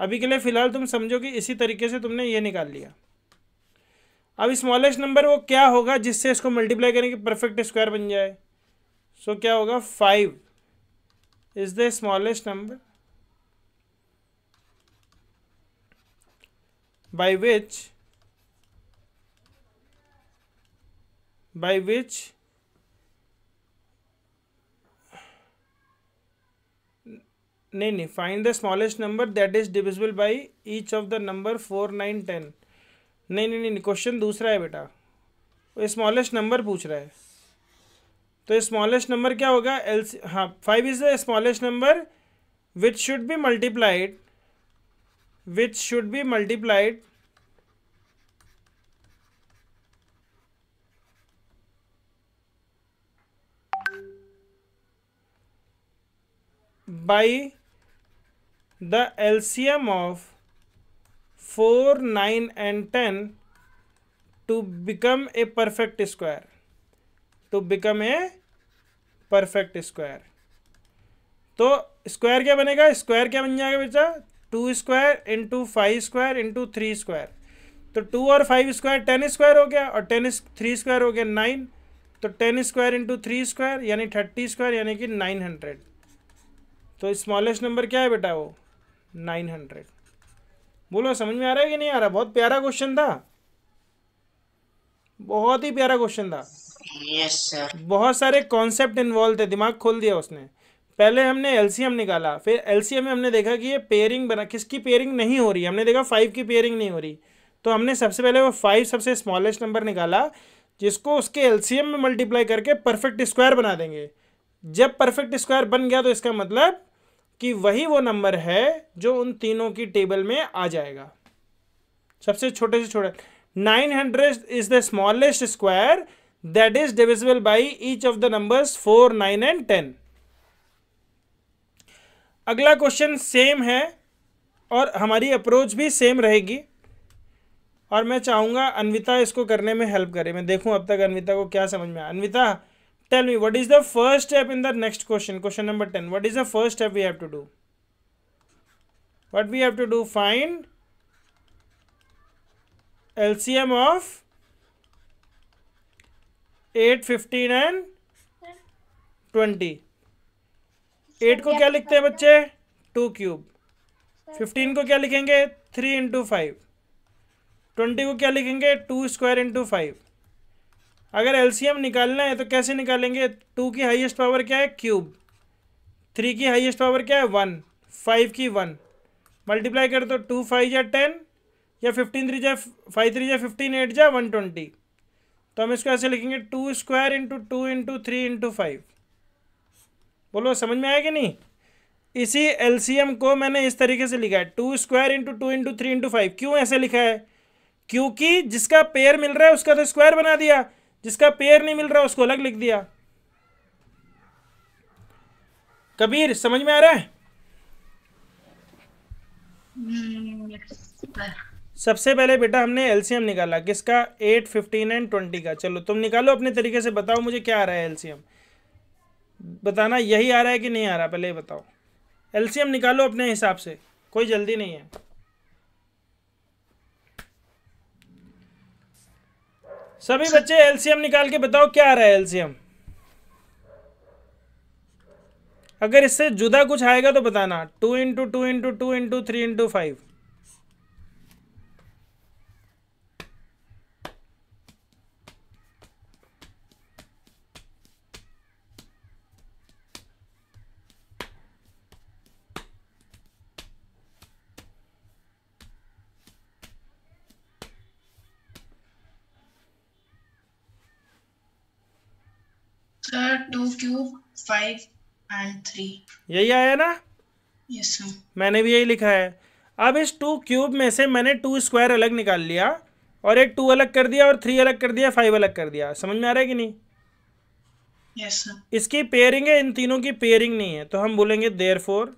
A: अभी के लिए फ़िलहाल तुम समझो कि इसी तरीके से तुमने ये निकाल लिया अब स्मॉलेस्ट नंबर वो क्या होगा जिससे इसको मल्टीप्लाई करेंगे परफेक्ट स्क्वायर बन जाए सो so, क्या होगा five is the smallest number by which by which nahi नहीं find the smallest number that is by each each of the number four nine ten नहीं नहीं नहीं क्वेश्चन दूसरा है बेटा स्मॉलेस्ट नंबर पूछ रहा है तो स्मॉलेस्ट नंबर क्या होगा एल हाँ five is the smallest number which should be multiplied which should be multiplied by the LCM of 4, 9 and 10 to become a perfect square. To become a perfect square. तो square क्या बनेगा square क्या बन जाएगा बेटा two square into five square into three square तो two और five square ten square हो गया और टेन थ्री स्क्वायर हो गया नाइन तो ten square into three square यानी थर्टी स्क्वायर यानी कि नाइन हंड्रेड तो स्मॉलेस्ट नंबर क्या है बेटा वो नाइन हंड्रेड बोलो समझ में आ रहा है कि नहीं आ रहा बहुत प्यारा क्वेश्चन था बहुत ही प्यारा क्वेश्चन था yes, बहुत सारे कॉन्सेप्ट इन्वॉल्व थे दिमाग खोल दिया उसने पहले हमने एलसीएम निकाला फिर एलसीएम में हमने देखा कि ये पेयरिंग बना किसकी पेयरिंग नहीं हो रही हमने देखा फाइव की पेयरिंग नहीं हो रही तो हमने सबसे पहले वो फाइव सबसे स्मॉलेस्ट नंबर निकाला जिसको उसके एलसीएम में मल्टीप्लाई करके परफेक्ट स्क्वायर बना देंगे जब परफेक्ट स्क्वायर बन गया तो इसका मतलब कि वही वो नंबर है जो उन तीनों की टेबल में आ जाएगा सबसे छोटे से छोटे nine hundred is the smallest square that is divisible by each of the numbers four nine and ten अगला क्वेश्चन सेम है और हमारी अप्रोच भी सेम रहेगी और मैं चाहूँगा अनविता इसको करने में हेल्प करे मैं देखूँ अब तक अनविता को क्या समझ में आया अनविता tell me what is the first step in the next question question number 10 what is the first step we have to do what we have to do find lcm of 8 15 and 20 8 को क्या लिखते हैं बच्चे two cube fifteen को क्या लिखेंगे three into five twenty को क्या लिखेंगे टू स्क्वायर इंटू फाइव अगर एलसीएम निकालना है तो कैसे निकालेंगे टू की हाईएस्ट पावर क्या है क्यूब थ्री की हाईएस्ट पावर क्या है वन फाइव की वन मल्टीप्लाई कर दो टू फाइव या टेन या फिफ्टीन थ्री या फाइव थ्री या फिफ्टीन एट जै वन ट्वेंटी तो हम इसको ऐसे लिखेंगे two square into two into three into five बोलो समझ में आया कि नहीं इसी एलसीएम को मैंने इस तरीके से लिखा है two square into two into three into five क्यों ऐसे लिखा है क्योंकि जिसका पेयर मिल रहा है उसका तो स्क्वायर बना दिया जिसका पेयर नहीं मिल रहा उसको अलग लिख दिया कबीर समझ में आ रहा है सबसे पहले बेटा हमने एलसीएम निकाला किसका एट फिफ्टीन एंड ट्वेंटी का चलो तुम निकालो अपने तरीके से बताओ मुझे क्या आ रहा है एलसीएम बताना यही आ रहा है कि नहीं आ रहा पहले बताओ एलसीएम निकालो अपने हिसाब से कोई जल्दी नहीं है सभी बच्चे एलसीएम निकाल के बताओ क्या आ रहा है एलसीएम अगर इससे जुदा कुछ आएगा तो बताना two into two into two into three into five
B: two cube five and three
A: यही आया ना यस सर मैंने भी यही लिखा है अब इस टू क्यूब में से मैंने टू स्क्वायर अलग निकाल लिया और एक टू अलग कर दिया और थ्री अलग कर दिया फाइव अलग कर दिया समझ में आ रहा है कि नहीं यस सर इसकी पेयरिंग है इन तीनों की पेयरिंग नहीं है तो हम बोलेंगे therefore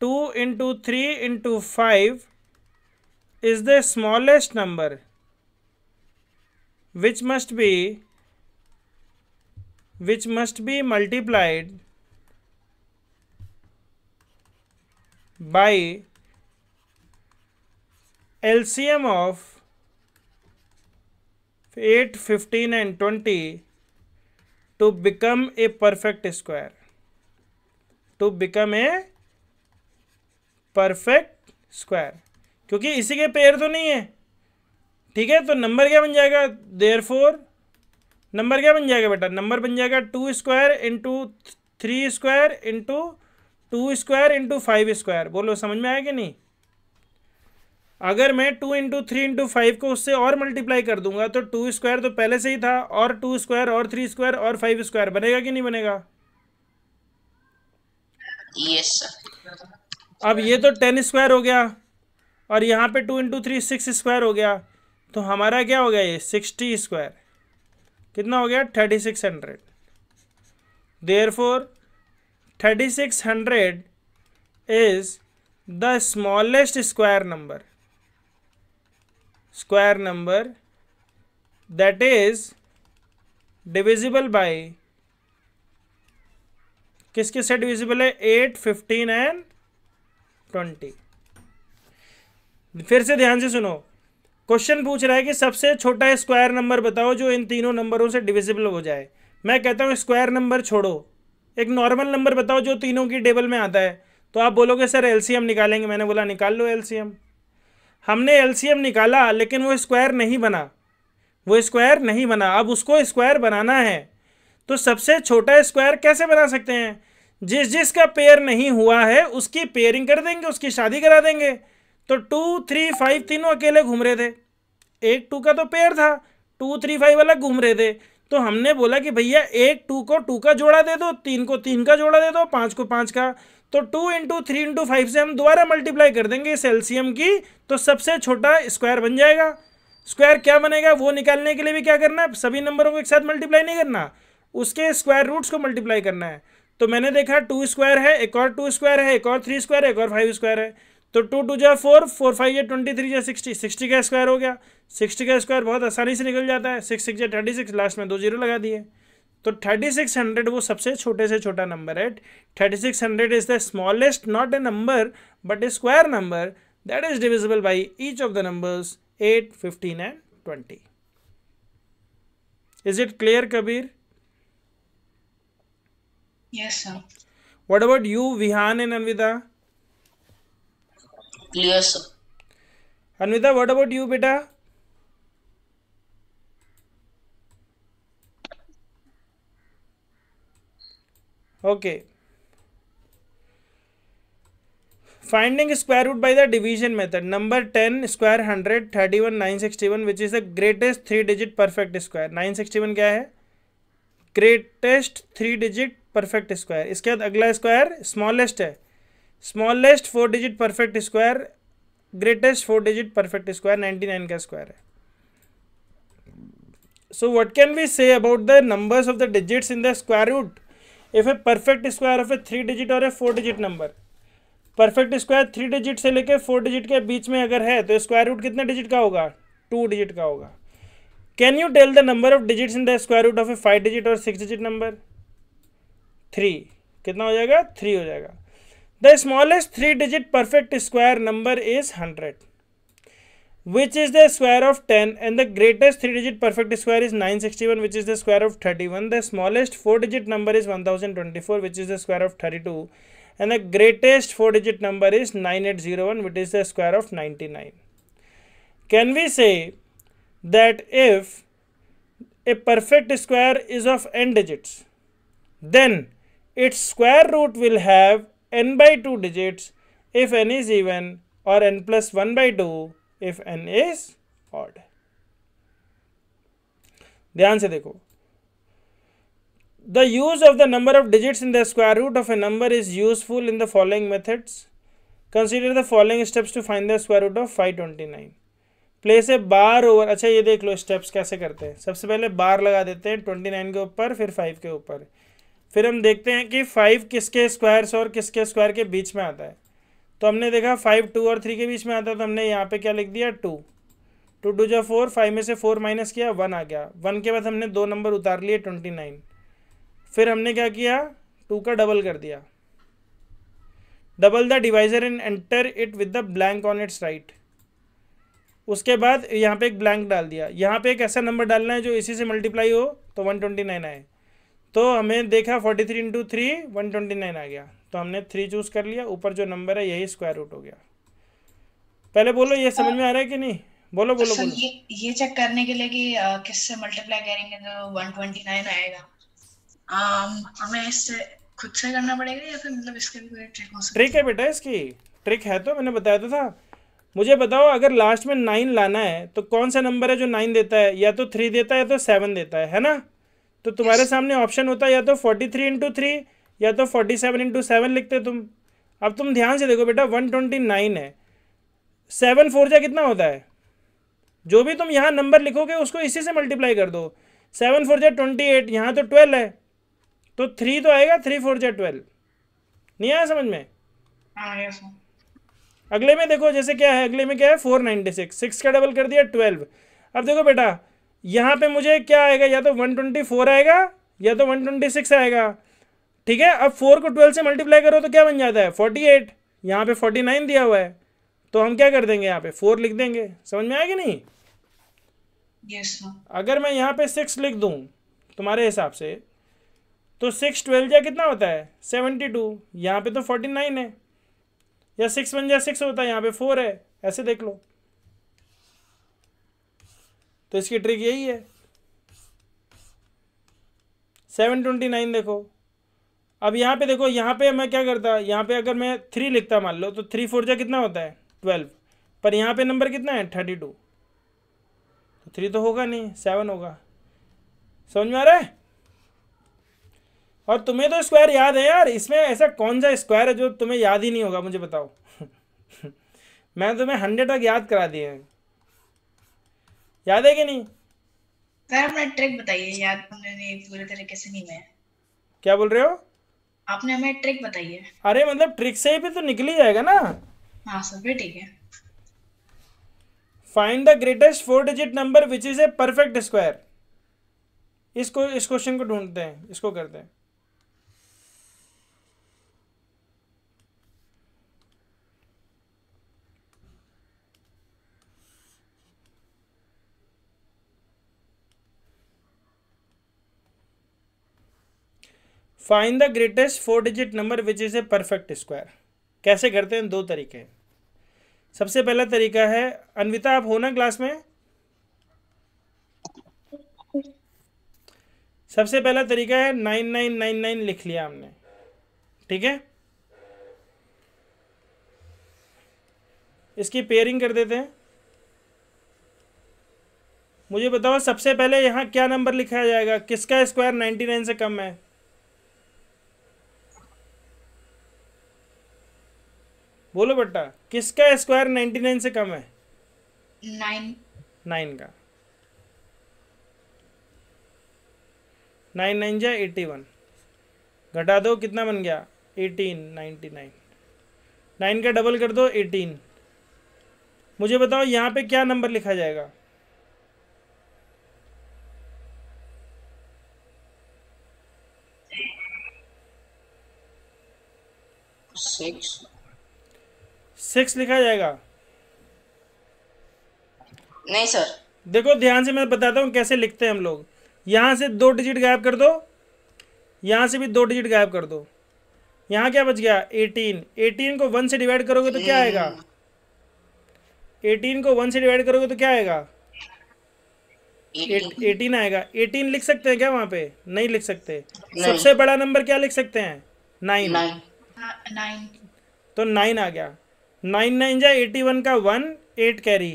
A: two into three into five is the smallest number which must be which must be multiplied by LCM of 8, 15 and 20 to become a perfect square. To become a perfect square. क्योंकि इसी के pair तो नहीं है ठीक है तो number क्या बन जाएगा देयर फोर नंबर क्या बन जाएगा बेटा नंबर बन जाएगा two square into three square into two square into five square बोलो समझ में आया कि नहीं अगर मैं two into three into five को उससे और मल्टीप्लाई कर दूंगा तो टू स्क्वायर तो पहले से ही था और टू स्क्वायर और थ्री स्क्वायर और फाइव स्क्वायर बनेगा कि नहीं बनेगा yes, अब ये तो टेन स्क्वायर हो गया और यहाँ पे two into three six square हो गया तो हमारा क्या हो गया ये सिक्सटी स्क्वायर कितना हो गया thirty six hundred therefore thirty six hundred is the smallest square number square number that is divisible by किस किस से डिविजिबल है एट फिफ्टीन एंड ट्वेंटी फिर से ध्यान से सुनो क्वेश्चन पूछ रहा है कि सबसे छोटा स्क्वायर नंबर बताओ जो इन तीनों नंबरों से डिविजिबल हो जाए मैं कहता हूँ स्क्वायर नंबर छोड़ो एक नॉर्मल नंबर बताओ जो तीनों की टेबल में आता है तो आप बोलोगे सर एलसीएम निकालेंगे मैंने बोला निकाल लो एलसीएम हमने एलसीएम निकाला लेकिन वो स्क्वायर नहीं बना वो स्क्वायर नहीं बना अब उसको स्क्वायर बनाना है तो सबसे छोटा स्क्वायर कैसे बना सकते हैं जिस जिसका पेयर नहीं हुआ है उसकी पेयरिंग कर देंगे उसकी शादी करा देंगे तो टू थ्री फाइव तीनों अकेले घूम रहे थे एक टू का तो पेयर था टू थ्री फाइव अलग घूम रहे थे तो हमने बोला कि भैया एक टू को टू का जोड़ा दे दो तीन को तीन का जोड़ा दे दो पाँच को पाँच का तो two into three into five से हम दोबारा मल्टीप्लाई कर देंगे इस की तो सबसे छोटा स्क्वायर बन जाएगा स्क्वायर क्या बनेगा वो निकालने के लिए भी क्या करना है सभी नंबरों को एक साथ मल्टीप्लाई नहीं करना उसके स्क्वायर रूट्स को मल्टीप्लाई करना है तो मैंने देखा टू स्क्वायर है एक और टू स्क्वायर है एक और थ्री स्क्वायर है एक और फाइव स्क्वायर है तो टू टू जो फोर फोर फाइव जो ट्वेंटी थ्री जो सिक्सटी सिक्सटी का स्क्वायर हो गया सिक्सटी का स्क्वायर बहुत आसानी से निकल जाता है सिक्स सिक्स जो थर्टी सिक्स लास्ट में दो जीरो लगा दिए तो थर्टी सिक्स हंड्रेड वो सबसे छोटे से छोटा नंबर है thirty six hundred is the smallest not a number but a square number that is divisible by each of the numbers eight fifteen and twenty is it clear Kabir yes sir what about you vihan and Anvita? Yes, sir. Clear sir Anvita what about you बेटा okay finding square root by the division method number ten square hundred thirty one nine sixty one which is the greatest three digit perfect square nine sixty one क्या है greatest three digit perfect square इसके बाद अगला square smallest है smallest four digit perfect square greatest four digit perfect square ninety nine का square है so what can we say about the number of the digits in the square root if a perfect square of a three digit और a four digit number perfect square three digit से लेकर four digit के बीच में अगर है तो square root कितने digit का होगा टू डिजिट का होगा can you tell the number of digit in the square root of a five digit और सिक्स डिजिट नंबर थ्री कितना हो जाएगा थ्री हो जाएगा The smallest three-digit perfect square number is 100, which is the square of 10 and the greatest three-digit perfect square is 961, which is the square of 31. The smallest four-digit number is 1024, which is the square of 32 and the greatest four-digit number is 9801, which is the square of 99. Can we say that if a perfect square is of n digits, then its square root will have n by 2 digits if n is even or n plus 1 by 2 if n is odd. ध्यान से देखो the use of the number of digits in the square root of a number is useful in the following methods consider the following steps to find the square root of five twenty nine place a bar over अच्छा ये देख लो steps कैसे करते हैं सबसे पहले बार लगा देते हैं ट्वेंटी नाइन के ऊपर फिर फाइव के ऊपर फिर हम देखते हैं कि फाइव किसके स्क्वायर्स और किसके स्क्वायर के बीच में आता है तो हमने देखा फाइव टू और थ्री के बीच में आता है तो हमने यहाँ पे क्या लिख दिया टू टू टू जो फोर फाइव में से फोर माइनस किया वन आ गया वन के बाद हमने दो नंबर उतार लिए ट्वेंटी नाइन फिर हमने क्या किया टू का डबल कर दिया double the divisor in enter it with the blank on its right उसके बाद यहाँ पे एक ब्लैंक डाल दिया यहाँ पे एक ऐसा नंबर डालना है जो इसी से मल्टीप्लाई हो तो वन ट्वेंटी नाइन आए तो हमें देखा forty three into three one twenty nine आ गया तो हमने थ्री चूज़ कर लिया ऊपर जो नंबर है यही स्क्वायर रूट हो गया पहले बोलो ये समझ में आ रहा है कि नहीं बोलो बोलो बोलो ये,
B: ये चेक करने के लिए कि किससे मल्टीप्लाई करेंगे तो 129 आएगा हमें इससे खुद से करना पड़ेगा या फिर मतलब इसके भी कोई ट्रिक हो सकती ट्रिक
A: है बेटा इसकी ट्रिक है तो मैंने बताया तो था मुझे बताओ अगर लास्ट में नाइन लाना है तो कौन सा नंबर है जो नाइन देता है या तो थ्री देता है या तो सेवन देता है है ना तो तुम्हारे yes. सामने ऑप्शन होता या तो फोर्टी थ्री इंटू थ्री या तो फोर्टी सेवन इंटू सेवन लिखते तुम अब तुम ध्यान से देखो बेटा वन ट्वेंटी नाइन है सेवन फोर जा कितना होता है जो भी तुम यहाँ नंबर लिखोगे उसको इसी से मल्टीप्लाई कर दो सेवन फोर जा ट्वेंटी एट यहाँ तो ट्वेल्व है तो थ्री तो आएगा थ्री फोर जा ट्वेल्व नहीं आया समझ में हाँ, अगले में देखो जैसे क्या है अगले में क्या है फोर नाइनटी सिक्स सिक्स का डबल कर दिया ट्वेल्व अब देखो बेटा यहाँ पे मुझे क्या आएगा या तो 124 आएगा या तो 126 आएगा ठीक है अब फोर को ट्वेल्व से मल्टीप्लाई करो तो क्या बन जाता है फोर्टी एट यहाँ पर फोर्टी नाइन दिया हुआ है तो हम क्या कर देंगे यहाँ पे फोर लिख देंगे समझ में आएगी नहीं yes, अगर मैं यहाँ पे सिक्स लिख दूँ तुम्हारे हिसाब से तो सिक्स ट्वेल्व जा कितना होता है सेवेंटी टू यहाँ पर तो 49 नाइन है या सिक्स वन जा सिक्स होता है यहाँ पे फोर है ऐसे देख लो तो इसकी ट्रिक यही है सेवन ट्वेंटी नाइन देखो अब यहाँ पे देखो यहाँ पे मैं क्या करता यहाँ पे अगर मैं थ्री लिखता मान लो तो थ्री फोर जा कितना होता है ट्वेल्व पर यहाँ पे नंबर कितना है थर्टी टू तो थ्री तो होगा नहीं सेवन होगा समझ में आ रहा है और तुम्हें तो स्क्वायर याद है यार इसमें ऐसा कौन सा स्क्वायर है जो तुम्हें याद ही नहीं होगा मुझे बताओ <laughs> मैं तुम्हें हंड्रेड तक याद करा दिए हैं याद है कि नहीं
B: सर अपना ट्रिक बताइए याद हमने पूरे तरीके से नहीं मैं क्या बोल रहे हो आपने हमें ट्रिक बताइए
A: अरे मतलब ट्रिक से ही भी तो निकल ही जाएगा ना हाँ सर फिर ठीक है find the greatest four digit number which is a perfect square इसको इस क्वेश्चन को ढूंढते हैं इसको करते हैं find the greatest four digit number which is a perfect square कैसे करते हैं दो तरीके सबसे पहला तरीका है अनविता आप हो ना क्लास में सबसे पहला तरीका है नाइन नाइन नाइन नाइन लिख लिया हमने ठीक है इसकी पेयरिंग कर देते हैं मुझे बताओ सबसे पहले यहाँ क्या नंबर लिखा जाएगा किसका स्क्वायर नाइन्टी नाइन से कम है बोलो बेटा किसका स्क्वायर नाइन्टी नाइन से कम है नाइन नाइन का नाइन नाइन जा एटी वन घटा दो कितना बन गया एटीन नाइन्टी नाइन नाइन का डबल कर दो एटीन मुझे बताओ यहाँ पे क्या नंबर लिखा जाएगा सिक्स सिक्स लिखा जाएगा नहीं सर देखो ध्यान से मैं बताता हूँ कैसे लिखते हैं हम लोग यहाँ से दो डिजिट गायब कर दो यहाँ से भी दो डिजिट गायब कर दो यहाँ क्या बच गया एटीन एटीन को वन से डिवाइड करोगे तो क्या आएगा एटीन को वन से डिवाइड करोगे तो क्या आएगा एटीन आएगा एटीन लिख सकते हैं क्या वहाँ पे नहीं लिख सकते सबसे बड़ा नंबर क्या लिख सकते हैं नाइन हाँ, नाइन तो नाइन आ गया नाइन नाइन जा एटी वन का one eight carry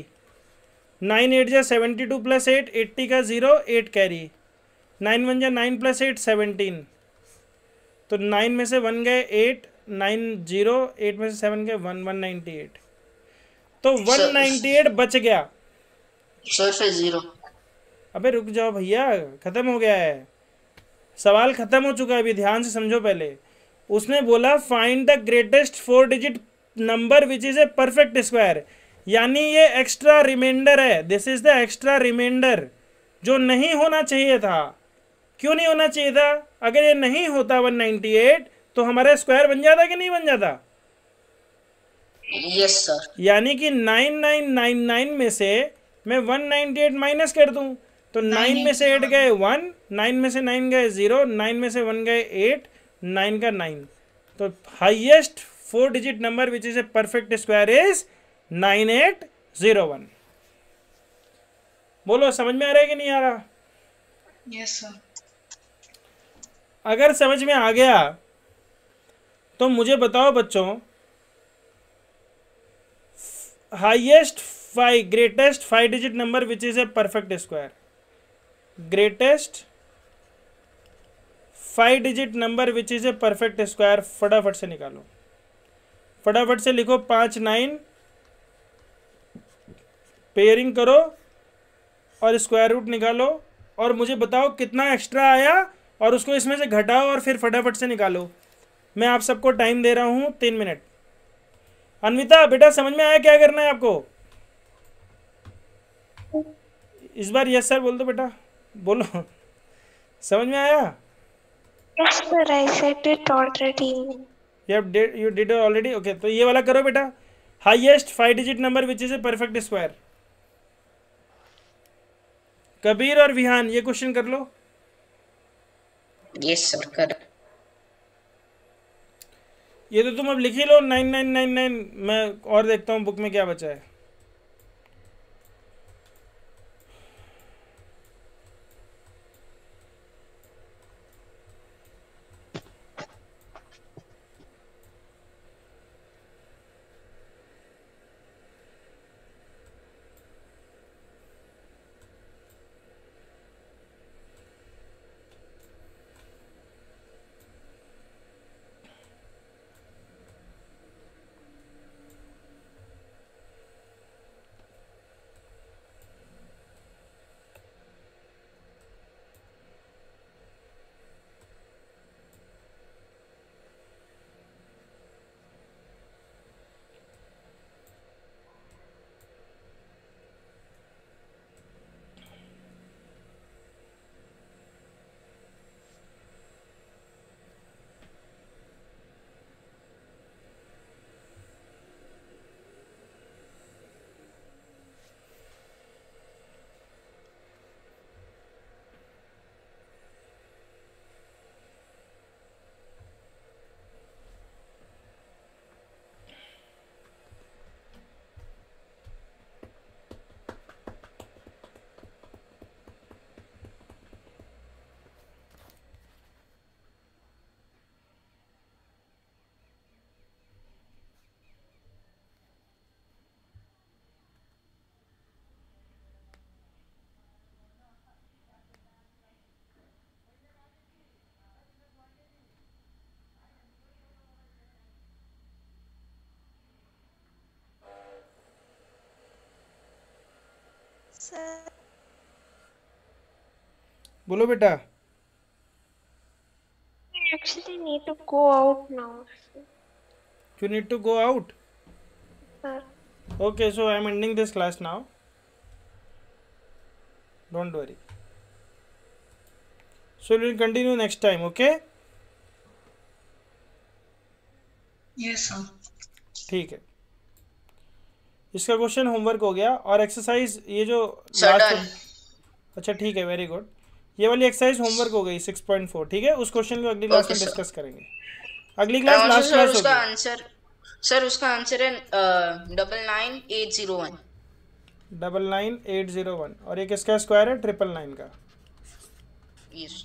A: nine eight जा seventy two plus eight eighty का zero eight carry nine one जा नाइन प्लस एट सेवनटीन तो नाइन में से वन गए एट नाइन जीरो एट में से सेवन गए वन वन नाइन्टी एट तो वन नाइन्टी एट बच गया जीरो अबे रुक जाओ भैया ख़त्म हो गया है सवाल ख़त्म हो चुका है अभी ध्यान से समझो पहले उसने बोला find the greatest four digit number which is a perfect square यानी ये एक्स्ट्रा रिमाइंडर है this is the extra reminder जो नहीं होना चाहिए था क्यों नहीं होना चाहिए था अगर ये नहीं होता 198 तो हमारा स्क्वायर बन जाता कि नहीं बन जाता यस सर यानी कि 9999 में से मैं 198 माइनस कर दूं तो 9 में से 8 गए 1 9 में से 9 गए 0 9 में से 1 गए 8 9 का 9 तो highest digit number which is a perfect square is nine eight zero one बोलो समझ में आ रहा है कि नहीं आ रहा yes, sir. अगर समझ में आ गया तो मुझे बताओ बच्चों highest five greatest five digit number which is a perfect square greatest five digit number which is a perfect square फटाफट से निकालो फटाफट से लिखो पांच नाइन पेयरिंग करो और स्क्वायर रूट निकालो और मुझे बताओ कितना एक्स्ट्रा आया और उसको इसमें से घटाओ और फिर फटाफट से निकालो मैं आप सबको टाइम दे रहा हूँ तीन मिनट अनविता बेटा समझ में आया क्या करना है आपको इस बार यस सर बोल दो बेटा बोलो <laughs> समझ में आया यू डिड ऑलरेडी ओके तो ये वाला करो बेटा highest five digit number which is a perfect square Kabir और विहान ये क्वेश्चन कर लो यस सर कर ये तो तुम अब लिख ही लो नाइन नाइन नाइन नाइन मैं और देखता हूँ बुक में क्या बचा है बोलो बेटा
B: actually need to go out now.
A: You need to go out? Okay, so I'm ending this class now. Don't worry. So we'll continue next time, okay? Yes, sir. ठीक है इसका क्वेश्चन होमवर्क हो गया और एक्सरसाइज ये जो last अच्छा ठीक है वेरी गुड ये वाली एक्सरसाइज होमवर्क हो गई सिक्स पॉइंट फोर ठीक है उस क्वेश्चन को अगली क्लास में डिस्कस करेंगे अगली क्लास लास्ट क्लास होगी आंसर सर उसका आंसर है double nine eight zero one double nine eight zero one और ये किसका स्क्वायर है ट्रिपल नाइन का
B: यस